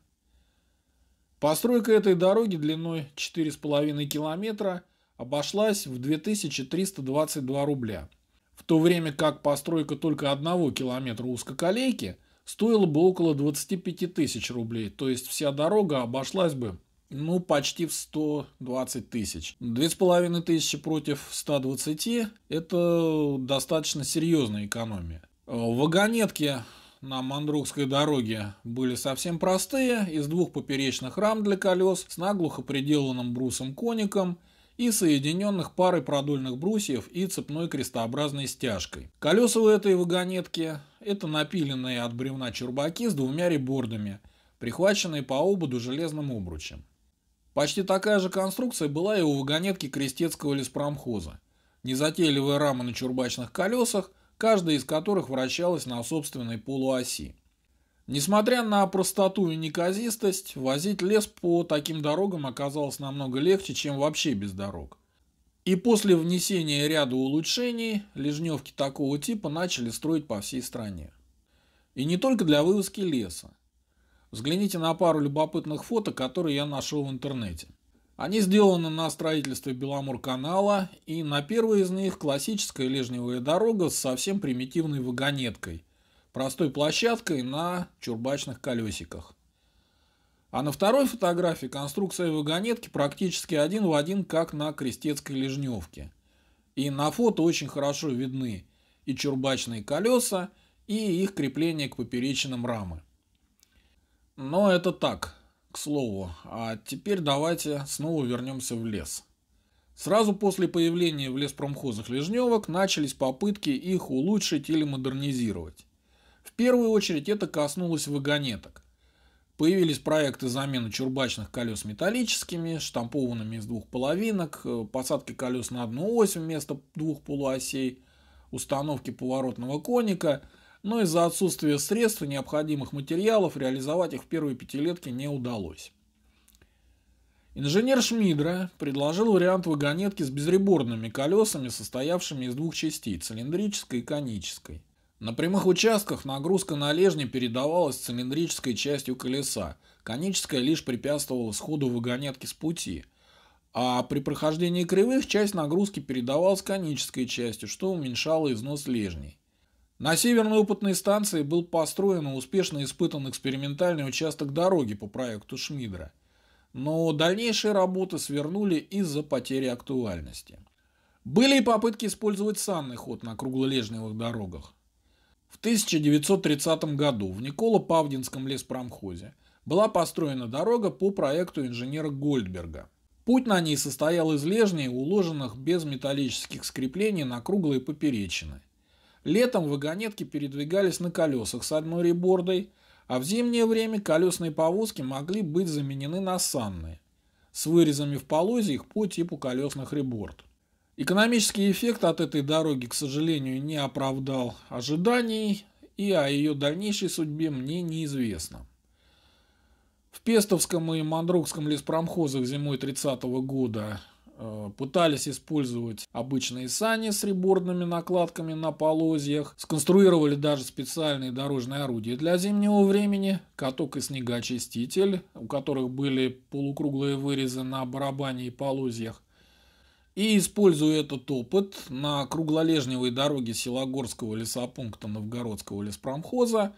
Постройка этой дороги длиной 4,5 километра обошлась в 2322 рубля, в то время как постройка только одного километра узкоколейки стоила бы около 25 тысяч рублей, то есть вся дорога обошлась бы ну, почти в 120 тысяч. Две с половиной тысячи против 120 – это достаточно серьезная экономия. Э, вагонетки на Мандругской дороге были совсем простые, из двух поперечных рам для колес с наглухо приделанным брусом-коником и соединенных парой продольных брусьев и цепной крестообразной стяжкой. Колеса у этой вагонетки – это напиленные от бревна чурбаки с двумя ребордами, прихваченные по ободу железным обручем. Почти такая же конструкция была и у вагонетки крестецкого леспромхоза. Незатейливая рама на чурбачных колесах – каждая из которых вращалась на собственной полуоси. Несмотря на простоту и неказистость, возить лес по таким дорогам оказалось намного легче, чем вообще без дорог. И после внесения ряда улучшений лежневки такого типа начали строить по всей стране. И не только для вывозки леса. Взгляните на пару любопытных фото, которые я нашел в интернете. Они сделаны на строительстве Беломор-канала, и на первой из них классическая лежневая дорога с совсем примитивной вагонеткой, простой площадкой на чурбачных колесиках. А на второй фотографии конструкция вагонетки практически один в один, как на крестецкой лежневке. И на фото очень хорошо видны и чурбачные колеса, и их крепление к поперечинам рамы. Но это так, к слову. А теперь давайте снова вернемся в лес. Сразу после появления в леспромхозах лежневок начались попытки их улучшить или модернизировать. В первую очередь это коснулось вагонеток. Появились проекты замены чурбачных колес металлическими, штампованными из двух половинок, э, посадки колес на одну ось вместо двух полуосей, установки поворотного коника – но из-за отсутствия средств и необходимых материалов реализовать их в первой пятилетке не удалось. Инженер Шмидра предложил вариант вагонетки с безреборными колесами, состоявшими из двух частей – цилиндрической и конической. На прямых участках нагрузка на лежни передавалась цилиндрической частью колеса, коническая лишь препятствовала сходу вагонетки с пути, а при прохождении кривых часть нагрузки передавалась конической частью, что уменьшало износ лежней. На северной опытной станции был построен и успешно испытан экспериментальный участок дороги по проекту Шмидра, но дальнейшие работы свернули из-за потери актуальности. Были и попытки использовать санный ход на круглолежневых дорогах. В 1930 году в Николо-Павдинском леспромхозе была построена дорога по проекту инженера Гольдберга. Путь на ней состоял из лежней, уложенных без металлических скреплений на круглые поперечины – Летом вагонетки передвигались на колесах с одной ребордой, а в зимнее время колесные повозки могли быть заменены на санны с вырезами в полозе их по типу колесных реборд. Экономический эффект от этой дороги, к сожалению, не оправдал ожиданий, и о ее дальнейшей судьбе мне неизвестно. В Пестовском и Мандрукском леспромхозах зимой 30 -го года Э, пытались использовать обычные сани с ребордными накладками на полозьях. Сконструировали даже специальные дорожные орудия для зимнего времени. Каток и снегочиститель, у которых были полукруглые вырезы на барабане и полозьях. И, используя этот опыт, на круглолежневой дороге Селогорского лесопункта Новгородского леспромхоза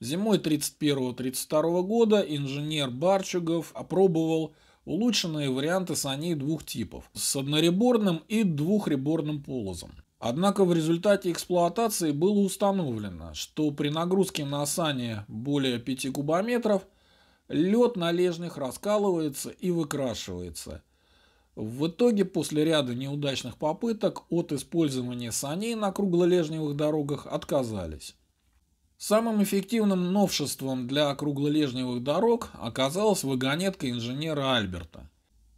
Зимой 31-32 года инженер Барчугов опробовал улучшенные варианты саней двух типов – с однореборным и двухреборным полозом. Однако в результате эксплуатации было установлено, что при нагрузке на сани более 5 кубометров лед на лежнях раскалывается и выкрашивается. В итоге, после ряда неудачных попыток от использования саней на круглолежневых дорогах отказались. Самым эффективным новшеством для круглолежневых дорог оказалась вагонетка инженера Альберта.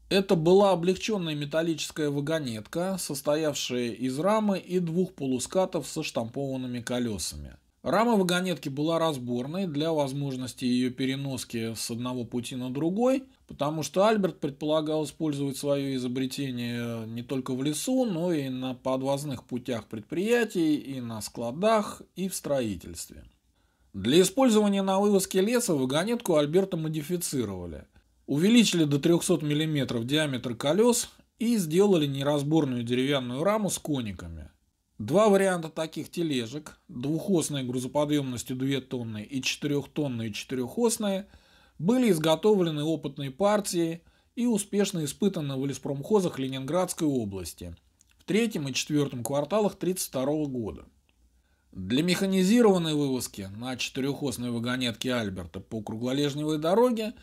Это была облегченная металлическая вагонетка, состоявшая из рамы и двух полускатов со штампованными колесами. Рама вагонетки была разборной для возможности ее переноски с одного пути на другой, потому что Альберт предполагал использовать свое изобретение не только в лесу, но и на подвозных путях предприятий, и на складах, и в строительстве. Для использования на вывозке леса вагонетку Альберта модифицировали. Увеличили до 300 мм диаметр колес и сделали неразборную деревянную раму с кониками. Два варианта таких тележек, двухосные грузоподъемностью 2 тонны и 4-тонные четырехосные, были изготовлены опытной партией и успешно испытаны в леспромхозах Ленинградской области в третьем и четвертом кварталах 1932 года. Для механизированной вывозки на четырехосной вагонетке Альберта по круглолежневой дороге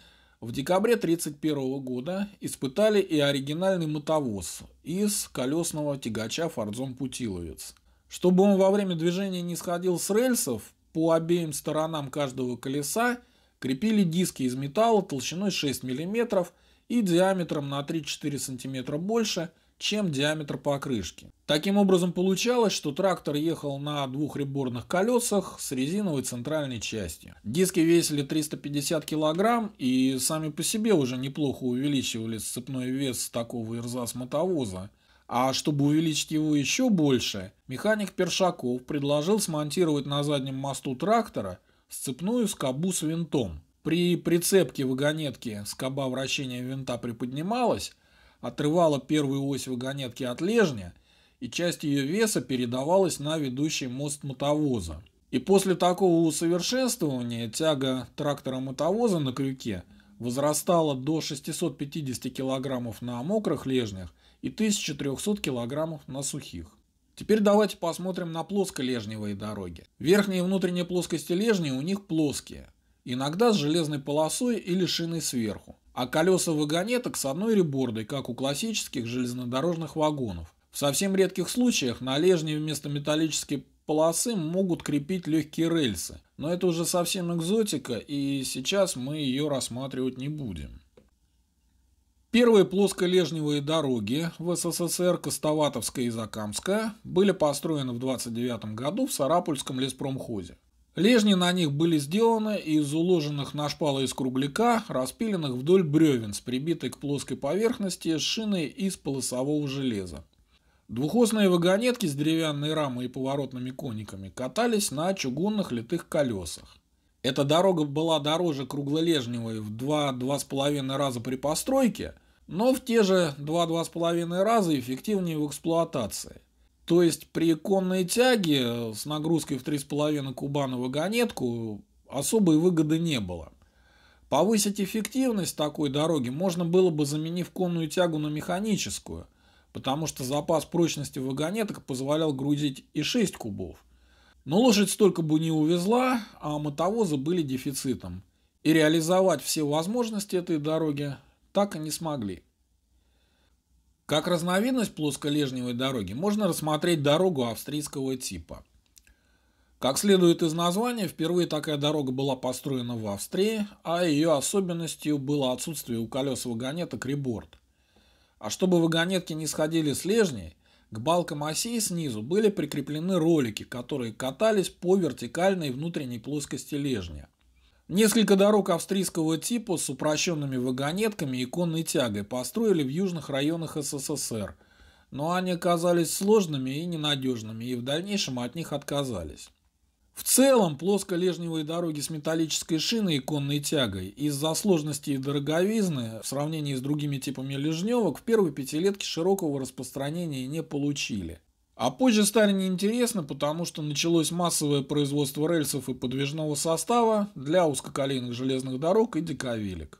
в декабре 1931 года испытали и оригинальный мотовоз из колесного тягача Фордзон Путиловец. Чтобы он во время движения не сходил с рельсов, по обеим сторонам каждого колеса крепили диски из металла толщиной 6 мм и диаметром на 3-4 см больше, чем диаметр покрышки. Таким образом получалось, что трактор ехал на двух реборных колесах с резиновой центральной частью. Диски весили 350 кг и сами по себе уже неплохо увеличивали сцепной вес такого ирзац-мотовоза. А чтобы увеличить его еще больше, механик Першаков предложил смонтировать на заднем мосту трактора сцепную скобу с винтом. При прицепке вагонетки скоба вращения винта приподнималась, отрывала первую ось вагонетки от лежня, и часть ее веса передавалась на ведущий мост мотовоза. И после такого усовершенствования тяга трактора-мотовоза на крюке возрастала до 650 кг на мокрых лежнях и 1300 кг на сухих. Теперь давайте посмотрим на плосколежневые дороги. Верхние и внутренние плоскости лежни у них плоские, иногда с железной полосой или шиной сверху а колеса вагонеток с одной ребордой, как у классических железнодорожных вагонов. В совсем редких случаях на лежне вместо металлической полосы могут крепить легкие рельсы, но это уже совсем экзотика, и сейчас мы ее рассматривать не будем. Первые плоско лежневые дороги в СССР Костоватовская и Закамская были построены в 1929 году в Сарапульском леспромхозе. Лежни на них были сделаны из уложенных на шпалы из кругляка, распиленных вдоль бревен с прибитой к плоской поверхности шиной из полосового железа. Двухосные вагонетки с деревянной рамой и поворотными кониками катались на чугунных литых колесах. Эта дорога была дороже круглолежневой в 2-2,5 раза при постройке, но в те же 2-2,5 раза эффективнее в эксплуатации. То есть при конной тяге э, с нагрузкой в 3,5 куба на вагонетку особой выгоды не было. Повысить эффективность такой дороги можно было бы, заменив конную тягу на механическую, потому что запас прочности вагонеток позволял грузить и 6 кубов. Но лошадь столько бы не увезла, а мотовозы были дефицитом. И реализовать все возможности этой дороги так и не смогли. Как разновидность плосколежневой дороги можно рассмотреть дорогу австрийского типа. Как следует из названия, впервые такая дорога была построена в Австрии, а ее особенностью было отсутствие у колес вагонеток реборд. А чтобы вагонетки не сходили с лежней, к балкам оси снизу были прикреплены ролики, которые катались по вертикальной внутренней плоскости лежня. Несколько дорог австрийского типа с упрощенными вагонетками и конной тягой построили в южных районах СССР, но они оказались сложными и ненадежными, и в дальнейшем от них отказались. В целом, плосколежневые дороги с металлической шиной и конной тягой из-за сложности и дороговизны в сравнении с другими типами лежневок в первой пятилетке широкого распространения не получили. А позже стали неинтересны, потому что началось массовое производство рельсов и подвижного состава для узкоколейных железных дорог и диковелек.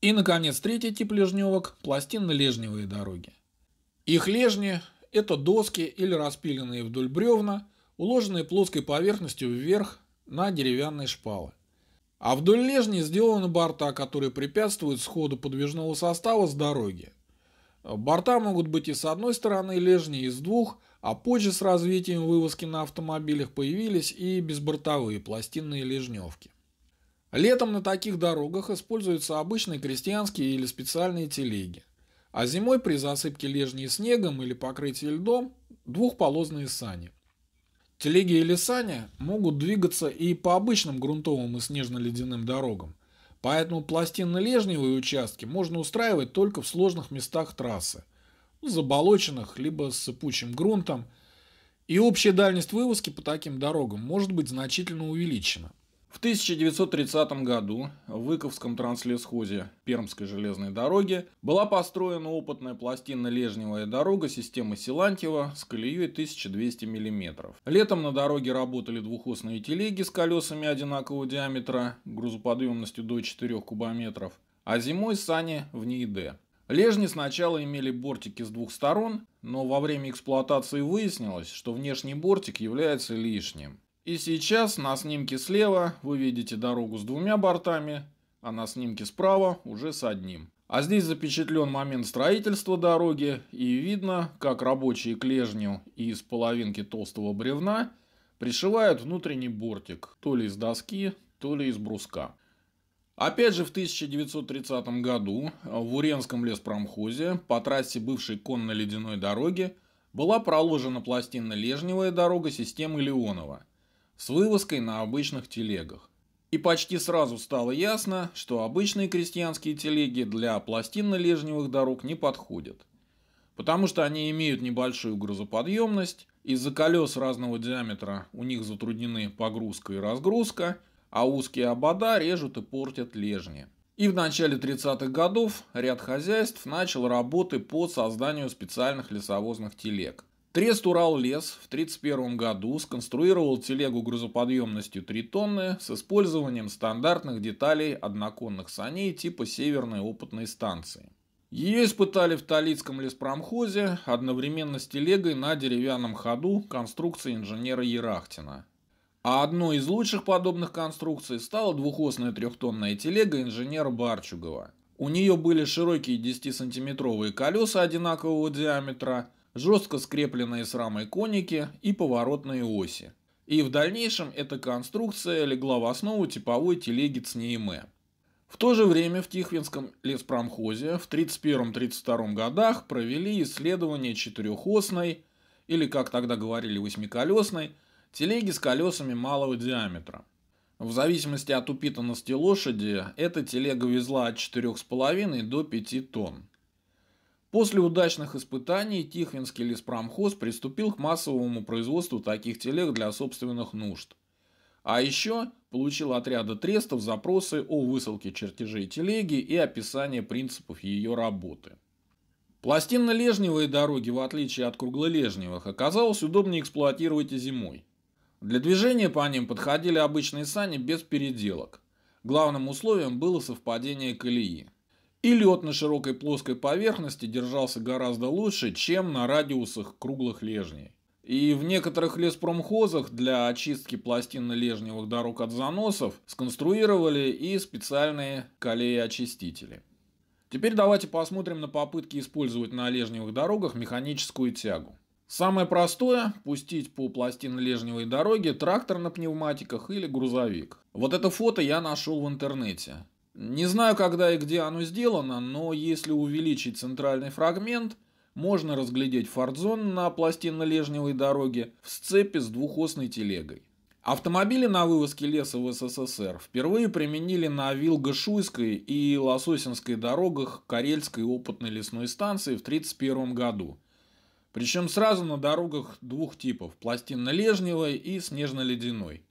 И, наконец, третий тип лежневок – пластинно-лежневые дороги. Их лежни – это доски или распиленные вдоль бревна, уложенные плоской поверхностью вверх на деревянные шпалы. А вдоль лежни сделаны борта, которые препятствуют сходу подвижного состава с дороги, Э, борта могут быть и с одной стороны лежни, и с двух, а позже с развитием вывозки на автомобилях появились и безбортовые пластинные лежневки. Летом на таких дорогах используются обычные крестьянские или специальные телеги, а зимой при засыпке лежней снегом или покрытии льдом двухполозные сани. Телеги или сани могут двигаться и по обычным грунтовым и снежно-ледяным дорогам, Поэтому пластинно-лежневые участки можно устраивать только в сложных местах трассы, заболоченных, либо с сыпучим грунтом, и общая дальность вывозки по таким дорогам может быть значительно увеличена. В 1930 году в Выковском транслесхозе Пермской железной дороги была построена опытная пластинно-лежневая дорога системы Силантьева с колеей 1200 мм. Летом на дороге работали двухосные телеги с колесами одинакового диаметра, грузоподъемностью до 4 кубометров, а зимой сани в НИИД. Лежни сначала имели бортики с двух сторон, но во время эксплуатации выяснилось, что внешний бортик является лишним. И сейчас на снимке слева вы видите дорогу с двумя бортами, а на снимке справа уже с одним. А здесь запечатлен момент строительства дороги и видно, как рабочие клежню из половинки толстого бревна пришивают внутренний бортик, то ли из доски, то ли из бруска. Опять же в 1930 году в Уренском леспромхозе по трассе бывшей конно-ледяной дороги была проложена пластинно-лежневая дорога системы Леонова – с вывозкой на обычных телегах. И почти сразу стало ясно, что обычные крестьянские телеги для пластинно-лежневых дорог не подходят, потому что они имеют небольшую грузоподъемность, из-за колес разного диаметра у них затруднены погрузка и разгрузка, а узкие обода режут и портят лежни. И в начале 30-х годов ряд хозяйств начал работы по созданию специальных лесовозных телег, Трест Урал-Лес в 1931 году сконструировал телегу грузоподъемностью 3 тонны с использованием стандартных деталей одноконных саней типа северной опытной станции. Ее испытали в Талицком леспромхозе одновременно с телегой на деревянном ходу конструкции инженера Ерахтина. А одной из лучших подобных конструкций стала двухосная трехтонная телега инженера Барчугова. У нее были широкие 10-сантиметровые колеса одинакового диаметра – жестко скрепленные с рамой коники и поворотные оси. И в дальнейшем эта конструкция легла в основу типовой телеги Цнеиме. В то же время в Тихвинском леспромхозе в 1931-1932 годах провели исследование четырехосной, или как тогда говорили восьмиколесной, телеги с колесами малого диаметра. В зависимости от упитанности лошади, эта телега везла от 4,5 до 5 тонн. После удачных испытаний Тихвинский леспромхоз приступил к массовому производству таких телег для собственных нужд. А еще получил отряда трестов запросы о высылке чертежей телеги и описание принципов ее работы. Пластинно-лежневые дороги, в отличие от круглолежневых, оказалось удобнее эксплуатировать и зимой. Для движения по ним подходили обычные сани без переделок. Главным условием было совпадение колеи. И лед на широкой плоской поверхности держался гораздо лучше, чем на радиусах круглых лежней. И в некоторых леспромхозах для очистки пластин лежневых дорог от заносов сконструировали и специальные колеи-очистители. Теперь давайте посмотрим на попытки использовать на лежневых дорогах механическую тягу. Самое простое – пустить по пластинолежневой дороге трактор на пневматиках или грузовик. Вот это фото я нашел в интернете. Не знаю, когда и где оно сделано, но если увеличить центральный фрагмент, можно разглядеть фордзон на пластинно-лежневой дороге в сцепе с двухосной телегой. Автомобили на вывозке леса в СССР впервые применили на Вилго-Шуйской и Лососинской дорогах Карельской опытной лесной станции в 1931 году. Причем сразу на дорогах двух типов – пластинно-лежневой и снежно-ледяной.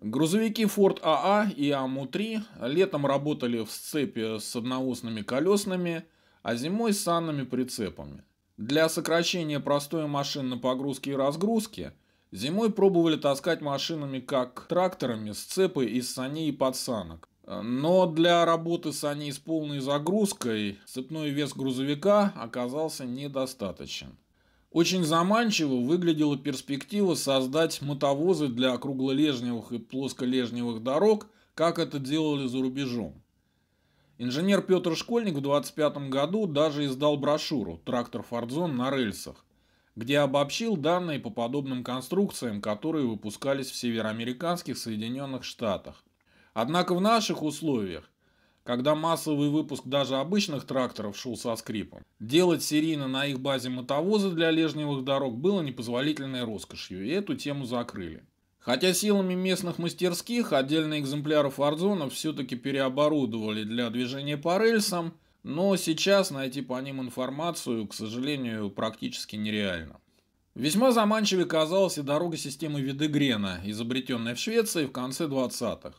Грузовики Ford AA и АМУ-3 летом работали в сцепе с одноосными колесными, а зимой с санными прицепами. Для сокращения простой машин на погрузке и разгрузке зимой пробовали таскать машинами как тракторами сцепы из саней и подсанок. Но для работы саней с полной загрузкой цепной вес грузовика оказался недостаточен. Очень заманчиво выглядела перспектива создать мотовозы для круглолежневых и плосколежневых дорог, как это делали за рубежом. Инженер Петр Школьник в 25 году даже издал брошюру «Трактор Фордзон на рельсах», где обобщил данные по подобным конструкциям, которые выпускались в североамериканских Соединенных Штатах. Однако в наших условиях когда массовый выпуск даже обычных тракторов шел со скрипом, делать серийно на их базе мотовозы для лежневых дорог было непозволительной роскошью, и эту тему закрыли. Хотя силами местных мастерских отдельные экземпляры форзонов все-таки переоборудовали для движения по рельсам, но сейчас найти по ним информацию, к сожалению, практически нереально. Весьма заманчивой казалась и дорога системы Видегрена, изобретенная в Швеции в конце 20-х.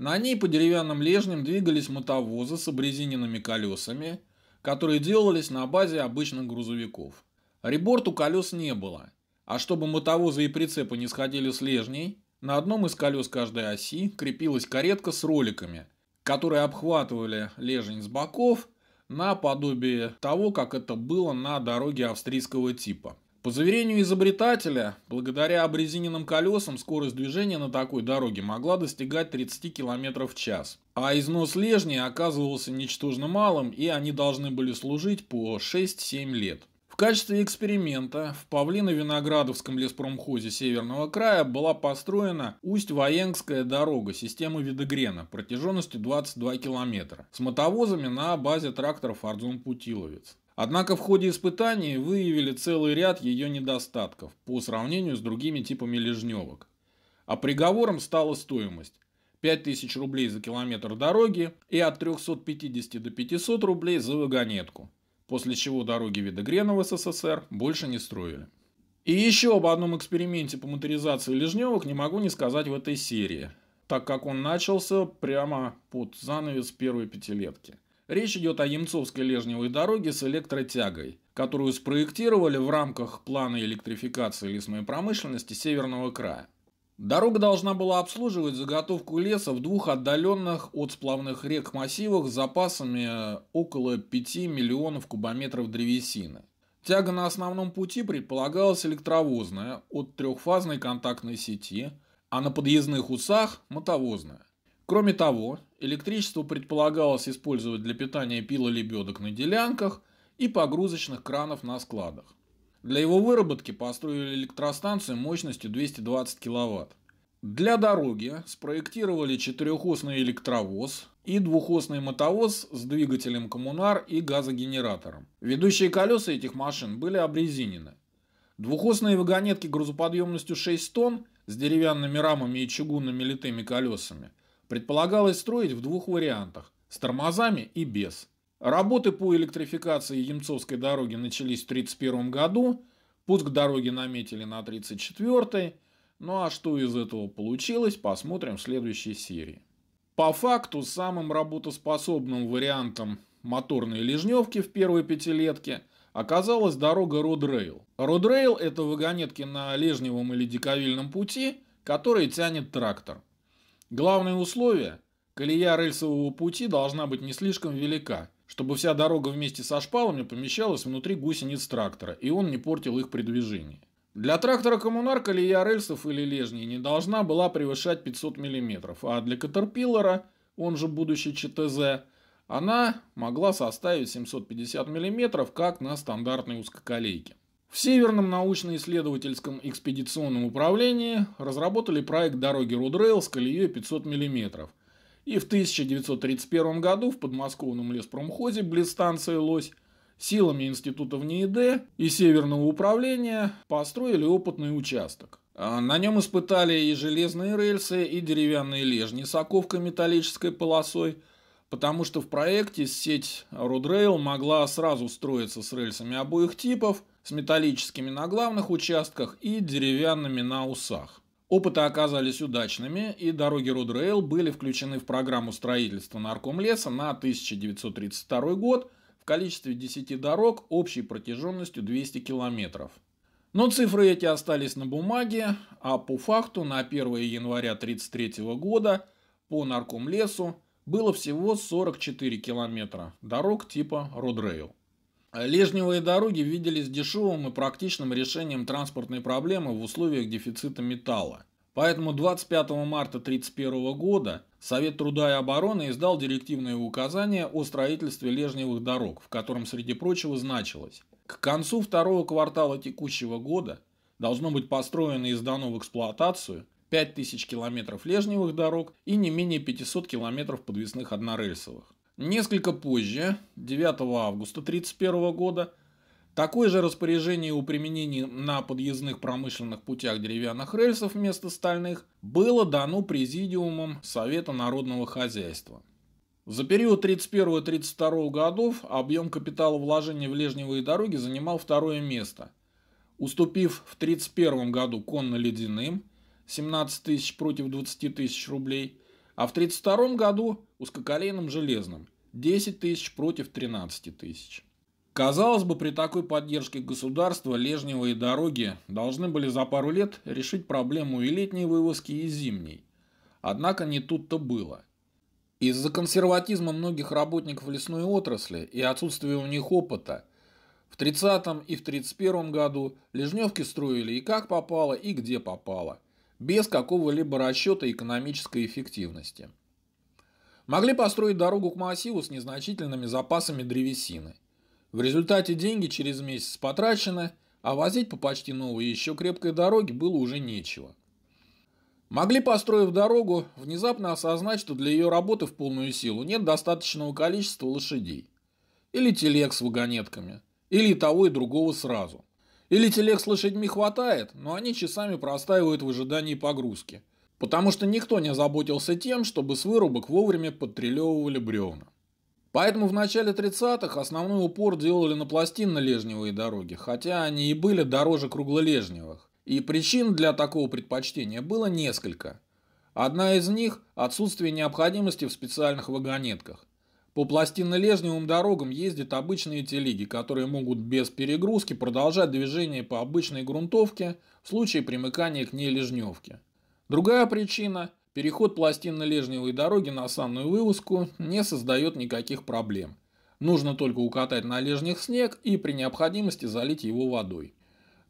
На ней по деревянным лежням двигались мотовозы с обрезиненными колесами, которые делались на базе обычных грузовиков. Реборту колес не было, а чтобы мотовозы и прицепы не сходили с лежней, на одном из колес каждой оси крепилась каретка с роликами, которые обхватывали лежень с боков – наподобие того, как это было на дороге австрийского типа. По заверению изобретателя, благодаря обрезиненным колесам скорость движения на такой дороге могла достигать 30 км в час, а износ лежни оказывался ничтожно малым, и они должны были служить по 6-7 лет. В качестве эксперимента в Павлино-Виноградовском леспромхозе Северного края была построена Усть-Военгская дорога системы Видогрена протяженностью 22 километра с мотовозами на базе тракторов «Арзун-Путиловец». Однако в ходе испытаний выявили целый ряд ее недостатков по сравнению с другими типами лежневок. А приговором стала стоимость. 5000 рублей за километр дороги и от 350 до 500 рублей за вагонетку, после чего дороги Видогрена в СССР больше не строили. И еще об одном эксперименте по моторизации лежневок не могу не сказать в этой серии, так как он начался прямо под занавес первой пятилетки – Речь идет о Емцовской лежневой дороге с электротягой, которую спроектировали в рамках плана электрификации лесной промышленности Северного края. Дорога должна была обслуживать заготовку леса в двух отдаленных от сплавных рек массивах с запасами около 5 миллионов кубометров древесины. Тяга на основном пути предполагалась электровозная от трехфазной контактной сети, а на подъездных усах – мотовозная. Кроме того, электричество предполагалось использовать для питания пил лебедок на делянках и погрузочных кранов на складах. Для его выработки построили электростанцию мощностью 220 кВт. Для дороги спроектировали четырехосный электровоз и двухосный мотовоз с двигателем коммунар и газогенератором. Ведущие колеса этих машин были обрезинены. Двухосные вагонетки грузоподъемностью 6 тонн с деревянными рамами и чугунными литыми колесами предполагалось строить в двух вариантах – с тормозами и без. Работы по электрификации Емцовской дороги начались в 1931 году, пуск дороги наметили на 1934 ну а что из этого получилось, посмотрим в следующей серии. По факту, самым работоспособным вариантом моторной лежневки в первой пятилетке оказалась дорога Родрейл. Родрейл – это вагонетки на лежневом или диковильном пути, которые тянет трактор – Главное условие – колея рельсового пути должна быть не слишком велика, чтобы вся дорога вместе со шпалами помещалась внутри гусениц трактора, и он не портил их при движении. Для трактора коммунар колея рельсов или лежней не должна была превышать 500 мм, а для Катерпиллера, он же будущий ЧТЗ, она могла составить 750 мм, как на стандартной узкоколейке. В Северном научно-исследовательском экспедиционном управлении разработали проект дороги Рудрейл с колеей 500 мм. И в 1931 году в подмосковном леспромхозе близ станции «Лось» силами Института в НИИД и Северного управления построили опытный участок. А на нем испытали и железные рельсы, и деревянные лежни с оковкой металлической полосой, потому что в проекте сеть Рудрейл могла сразу строиться с рельсами обоих типов – с металлическими на главных участках и деревянными на усах. Опыты оказались удачными, и дороги Родрейл были включены в программу строительства наркомлеса на 1932 год в количестве 10 дорог общей протяженностью 200 километров. Но цифры эти остались на бумаге, а по факту на 1 января 1933 года по наркомлесу было всего 44 километра дорог типа Родрейл. А Лежневые дороги виделись дешевым и практичным решением транспортной проблемы в условиях дефицита металла. Поэтому 25 марта 1931 года Совет труда и обороны издал директивное указание о строительстве лежневых дорог, в котором, среди прочего, значилось «К концу второго квартала текущего года должно быть построено и сдано в эксплуатацию 5000 километров лежневых дорог и не менее 500 километров подвесных однорельсовых». Несколько позже, 9 августа 1931 года, такое же распоряжение о применении на подъездных промышленных путях деревянных рельсов вместо стальных было дано Президиумом Совета народного хозяйства. За период 1931-1932 годов объем капитала вложений в лежневые дороги занимал второе место, уступив в 1931 году конно-ледяным 17 тысяч против 20 тысяч рублей – а в 1932 году узкоколейным железным 10 тысяч против 13 тысяч. Казалось бы, при такой поддержке государства лежневые дороги должны были за пару лет решить проблему и летней вывозки, и зимней. Однако не тут-то было. Из-за консерватизма многих работников лесной отрасли и отсутствия у них опыта, в 30 и в 31 году лежневки строили и как попало, и где попало – без какого-либо расчета экономической эффективности. Могли построить дорогу к массиву с незначительными запасами древесины. В результате деньги через месяц потрачены, а возить по почти новой еще крепкой дороге было уже нечего. Могли, построив дорогу, внезапно осознать, что для ее работы в полную силу нет достаточного количества лошадей. Или телег с вагонетками. Или того и другого сразу. Или телег с лошадьми хватает, но они часами простаивают в ожидании погрузки, потому что никто не заботился тем, чтобы с вырубок вовремя подтрелевывали бревна. Поэтому в начале 30-х основной упор делали на пластинно-лежневые дороги, хотя они и были дороже круглолежневых. И причин для такого предпочтения было несколько. Одна из них – отсутствие необходимости в специальных вагонетках. По пластинолежневым дорогам ездят обычные телеги, которые могут без перегрузки продолжать движение по обычной грунтовке в случае примыкания к ней лежневки. Другая причина – переход пластинно-лежневой дороги на санную вывозку не создает никаких проблем. Нужно только укатать на лежнях снег и при необходимости залить его водой.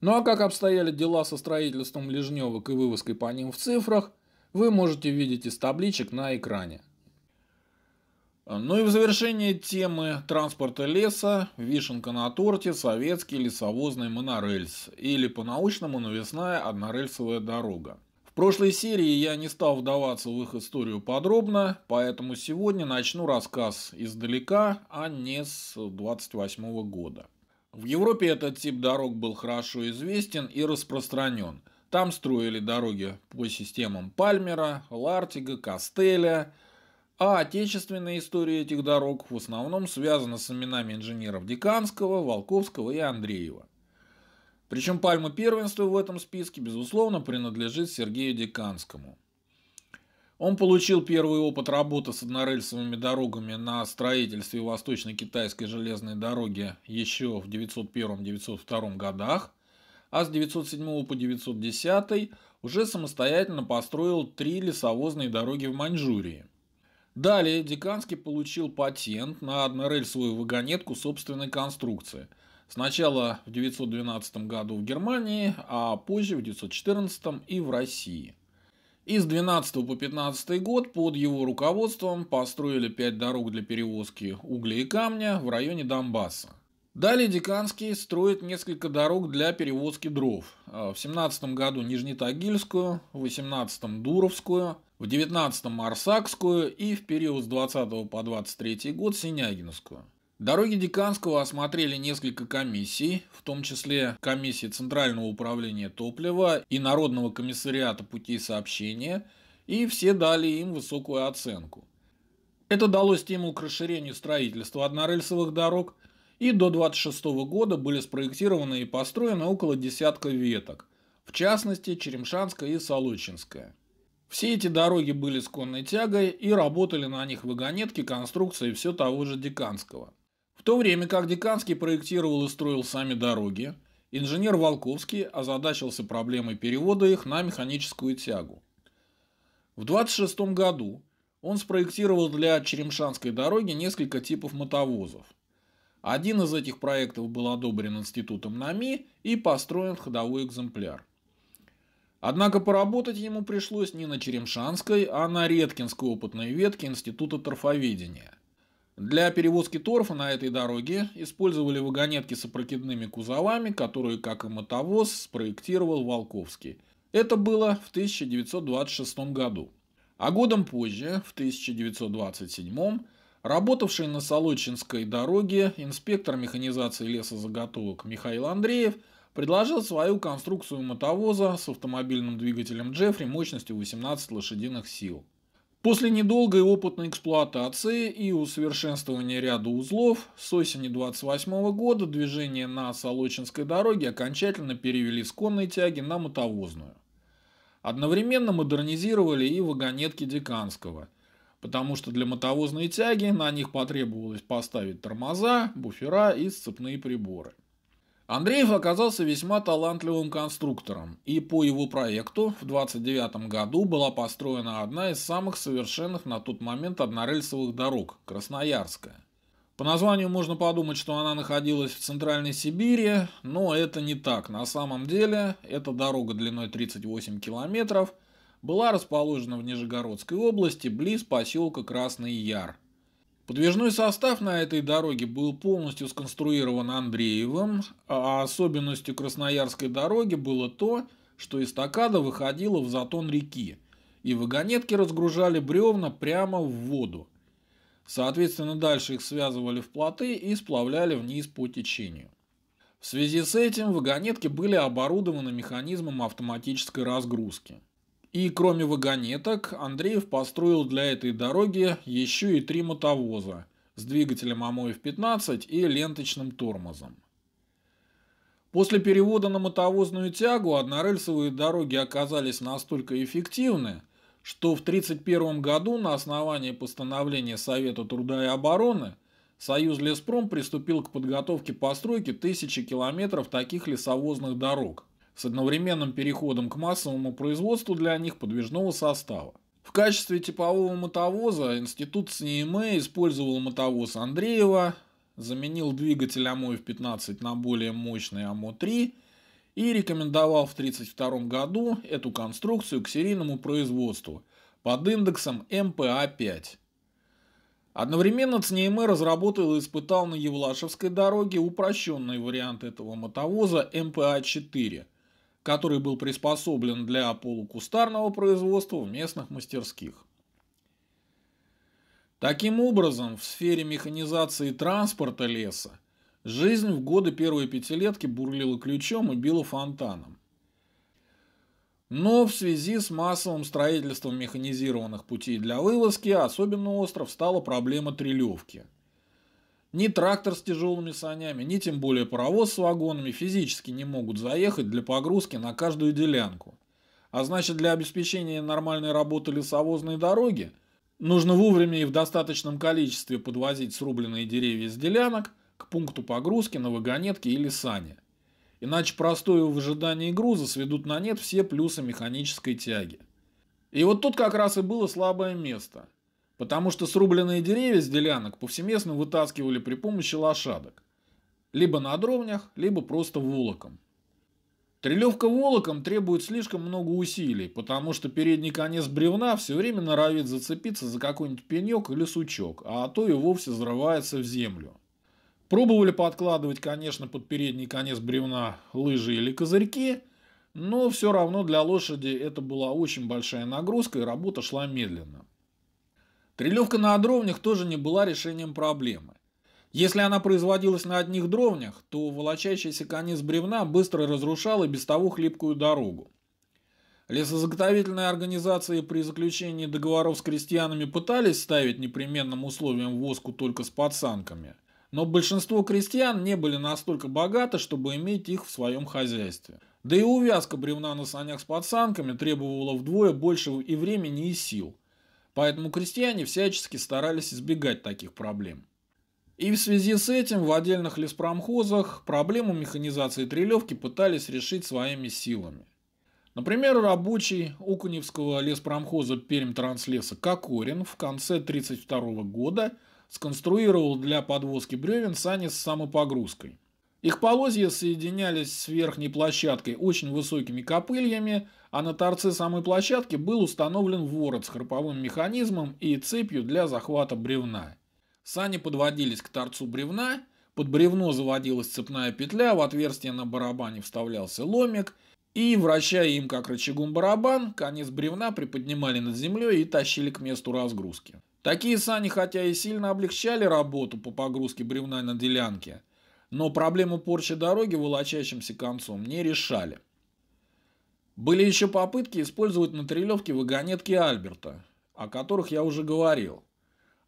Ну а как обстояли дела со строительством лежневок и вывозкой по ним в цифрах, вы можете видеть из табличек на экране. Ну и в завершение темы транспорта леса, вишенка на торте, советский лесовозный монорельс, или по-научному навесная однорельсовая дорога. В прошлой серии я не стал вдаваться в их историю подробно, поэтому сегодня начну рассказ издалека, а не с 28 года. В Европе этот тип дорог был хорошо известен и распространен. Там строили дороги по системам Пальмера, Лартига, Костеля – а отечественная история этих дорог в основном связана с именами инженеров Деканского, Волковского и Андреева. Причем пальма первенства в этом списке, безусловно, принадлежит Сергею Деканскому. Он получил первый опыт работы с однорельсовыми дорогами на строительстве Восточно-Китайской железной дороги еще в 901-902 годах, а с 907 по 910 уже самостоятельно построил три лесовозные дороги в Маньчжурии. Далее Диканский получил патент на однорельсовую вагонетку собственной конструкции. Сначала в 1912 году в Германии, а позже в 1914 и в России. И с 12 по 15 год под его руководством построили пять дорог для перевозки угля и камня в районе Донбасса. Далее Диканский строит несколько дорог для перевозки дров. Э, в 17 году Нижнетагильскую, в 18 Дуровскую, в 19 Арсакскую и в период с 20 по 23 год Синягинскую. Дороги Диканского осмотрели несколько комиссий, в том числе комиссии Центрального управления топлива и Народного комиссариата путей сообщения, и все дали им высокую оценку. Это дало стимул к расширению строительства однорельсовых дорог – и до 26 года были спроектированы и построены около десятка веток, в частности Черемшанская и Солочинская. Все эти дороги были с конной тягой и работали на них вагонетки, конструкции все того же Диканского. В то время как Диканский проектировал и строил сами дороги, инженер Волковский озадачился проблемой перевода их на механическую тягу. В 26 году он спроектировал для Черемшанской дороги несколько типов мотовозов – один из этих проектов был одобрен институтом НАМИ и построен ходовой экземпляр. Однако поработать ему пришлось не на Черемшанской, а на Редкинской опытной ветке Института торфоведения. Для перевозки торфа на этой дороге использовали вагонетки с опрокидными кузовами, которые, как и мотовоз, спроектировал Волковский. Это было в 1926 году. А годом позже, в 1927 Работавший на Солочинской дороге инспектор механизации лесозаготовок Михаил Андреев предложил свою конструкцию мотовоза с автомобильным двигателем Джеффри мощностью 18 лошадиных сил. После недолгой опытной эксплуатации и усовершенствования ряда узлов с осени 28 года движение на Солочинской дороге окончательно перевели с конной тяги на мотовозную. Одновременно модернизировали и вагонетки Диканского – потому что для мотовозной тяги на них потребовалось поставить тормоза, буфера и сцепные приборы. Андреев оказался весьма талантливым конструктором, и по его проекту в 1929 году была построена одна из самых совершенных на тот момент однорельсовых дорог – Красноярская. По названию можно подумать, что она находилась в Центральной Сибири, но это не так. На самом деле, эта дорога длиной 38 километров была расположена в Нижегородской области близ поселка Красный Яр. Подвижной состав на этой дороге был полностью сконструирован Андреевым, а особенностью Красноярской дороги было то, что эстакада выходила в затон реки, и вагонетки разгружали бревна прямо в воду. Соответственно, дальше их связывали в плоты и сплавляли вниз по течению. В связи с этим вагонетки были оборудованы механизмом автоматической разгрузки – и кроме вагонеток, Андреев построил для этой дороги еще и три мотовоза с двигателем Амоев-15 и ленточным тормозом. После перевода на мотовозную тягу однорельсовые дороги оказались настолько эффективны, что в 1931 году на основании постановления Совета труда и обороны Союз Леспром приступил к подготовке постройки тысячи километров таких лесовозных дорог – с одновременным переходом к массовому производству для них подвижного состава. В качестве типового мотовоза институт СНИМЭ использовал мотовоз Андреева, заменил двигатель АМО-15 на более мощный АМО-3 и рекомендовал в 1932 году эту конструкцию к серийному производству под индексом МПА-5. Одновременно ЦНИМ разработал и испытал на Евлашевской дороге упрощенный вариант этого мотовоза МПА-4 – который был приспособлен для полукустарного производства в местных мастерских. Таким образом, в сфере механизации транспорта леса жизнь в годы первой пятилетки бурлила ключом и била фонтаном. Но в связи с массовым строительством механизированных путей для вывозки особенно остров стала проблема трелевки – ни трактор с тяжелыми санями, ни тем более паровоз с вагонами физически не могут заехать для погрузки на каждую делянку. А значит, для обеспечения нормальной работы лесовозной дороги нужно вовремя и в достаточном количестве подвозить срубленные деревья с делянок к пункту погрузки на вагонетке или сане. Иначе простое в ожидании груза сведут на нет все плюсы механической тяги. И вот тут как раз и было слабое место – потому что срубленные деревья с делянок повсеместно вытаскивали при помощи лошадок, либо на дровнях, либо просто волоком. Трелевка волоком требует слишком много усилий, потому что передний конец бревна все время норовит зацепиться за какой-нибудь пенек или сучок, а то и вовсе взрывается в землю. Пробовали подкладывать, конечно, под передний конец бревна лыжи или козырьки, но все равно для лошади это была очень большая нагрузка и работа шла медленно. Стрелевка на дровнях тоже не была решением проблемы. Если она производилась на одних дровнях, то волочащийся конец бревна быстро разрушал и без того хлипкую дорогу. Лесозаготовительные организации при заключении договоров с крестьянами пытались ставить непременным условием воску только с подсанками, но большинство крестьян не были настолько богаты, чтобы иметь их в своем хозяйстве. Да и увязка бревна на санях с подсанками требовала вдвое больше и времени, и сил поэтому крестьяне всячески старались избегать таких проблем. И в связи с этим в отдельных леспромхозах проблему механизации трелевки пытались решить своими силами. Например, рабочий Окуневского леспромхоза Пермь-Транслеса Кокорин в конце 1932 года сконструировал для подвозки бревен сани с самопогрузкой – их полозья соединялись с верхней площадкой очень высокими копыльями, а на торце самой площадки был установлен ворот с храповым механизмом и цепью для захвата бревна. Сани подводились к торцу бревна, под бревно заводилась цепная петля, в отверстие на барабане вставлялся ломик, и, вращая им как рычагом барабан, конец бревна приподнимали над землей и тащили к месту разгрузки. Такие сани хотя и сильно облегчали работу по погрузке бревна на делянке – но проблему порчи дороги волочащимся концом не решали. Были еще попытки использовать на Трилевке вагонетки Альберта, о которых я уже говорил.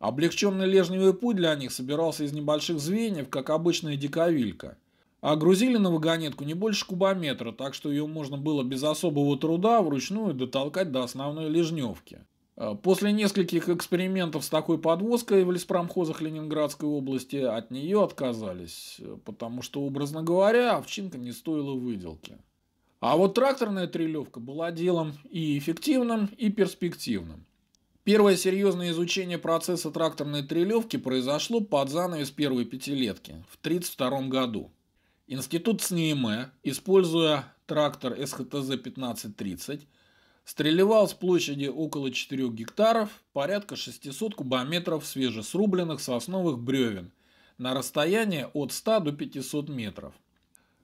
Облегченный лежневый путь для них собирался из небольших звеньев, как обычная диковилька. А грузили на вагонетку не больше кубометра, так что ее можно было без особого труда вручную дотолкать до основной лежневки. Э, после нескольких экспериментов с такой подвозкой в леспромхозах Ленинградской области от нее отказались, э, потому что, образно говоря, овчинка не стоила выделки. А вот тракторная трелевка была делом и эффективным, и перспективным. Первое серьезное изучение процесса тракторной трелевки произошло под занавес первой пятилетки в 1932 году. Институт СНИМЭ, используя трактор СХТЗ-1530, Стреливал с площади около 4 гектаров, порядка 600 кубометров свежесрубленных сосновых бревен на расстояние от 100 до 500 метров.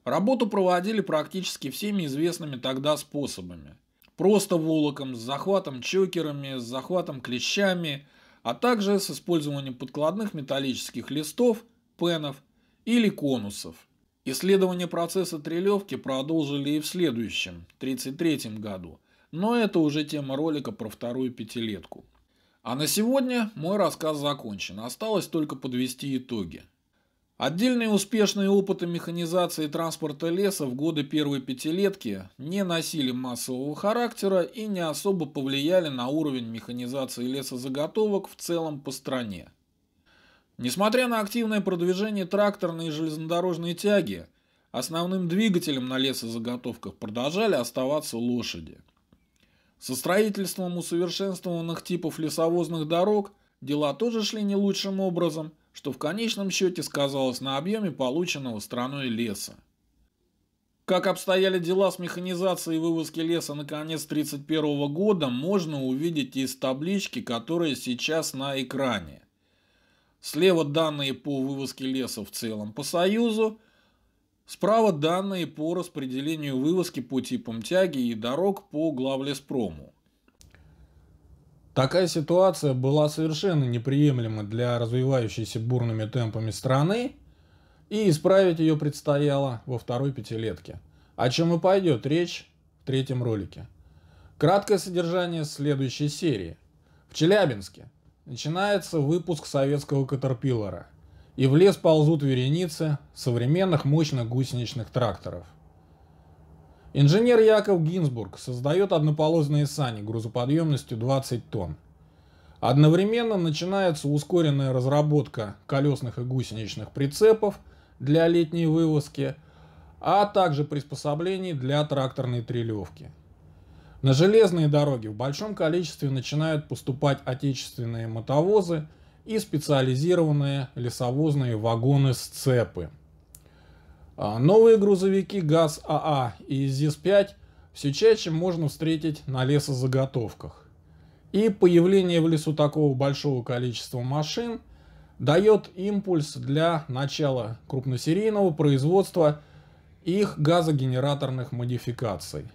Работу проводили практически всеми известными тогда способами. Просто волоком, с захватом чокерами, с захватом клещами, а также с использованием подкладных металлических листов, пенов или конусов. Исследование процесса трелевки продолжили и в следующем, 1933 году – но это уже тема ролика про вторую пятилетку. А на сегодня мой рассказ закончен. Осталось только подвести итоги. Отдельные успешные опыты механизации транспорта леса в годы первой пятилетки не носили массового характера и не особо повлияли на уровень механизации лесозаготовок в целом по стране. Несмотря на активное продвижение тракторной и железнодорожной тяги, основным двигателем на лесозаготовках продолжали оставаться лошади – со строительством усовершенствованных типов лесовозных дорог дела тоже шли не лучшим образом, что в конечном счете сказалось на объеме полученного страной леса. Как обстояли дела с механизацией вывозки леса на конец 1931 года, можно увидеть из таблички, которая сейчас на экране. Слева данные по вывозке леса в целом по Союзу – Справа данные по распределению вывозки по типам тяги и дорог по главлеспрому. Такая ситуация была совершенно неприемлема для развивающейся бурными темпами страны, и исправить ее предстояло во второй пятилетке, о чем и пойдет речь в третьем ролике. Краткое содержание следующей серии. В Челябинске начинается выпуск советского «Катерпиллера», и в лес ползут вереницы современных мощных гусеничных тракторов. Инженер Яков Гинзбург создает однополозные сани грузоподъемностью 20 тонн. Одновременно начинается ускоренная разработка колесных и гусеничных прицепов для летней вывозки, а также приспособлений для тракторной трелевки. На железные дороги в большом количестве начинают поступать отечественные мотовозы – и специализированные лесовозные вагоны с цепы. А, новые грузовики ГАЗ-АА и ЗИС-5 все чаще можно встретить на лесозаготовках. И появление в лесу такого большого количества машин дает импульс для начала крупносерийного производства их газогенераторных модификаций.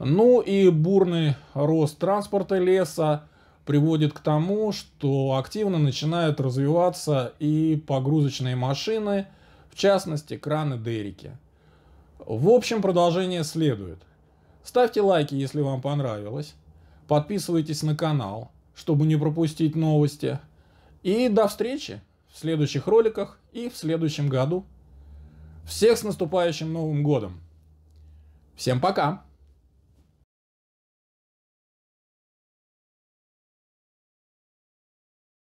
Ну и бурный рост транспорта леса – приводит к тому, что активно начинают развиваться и погрузочные машины, в частности краны Дерики. В общем, продолжение следует. Ставьте лайки, если вам понравилось. Подписывайтесь на канал, чтобы не пропустить новости. И до встречи в следующих роликах и в следующем году. Всех с наступающим Новым Годом! Всем пока!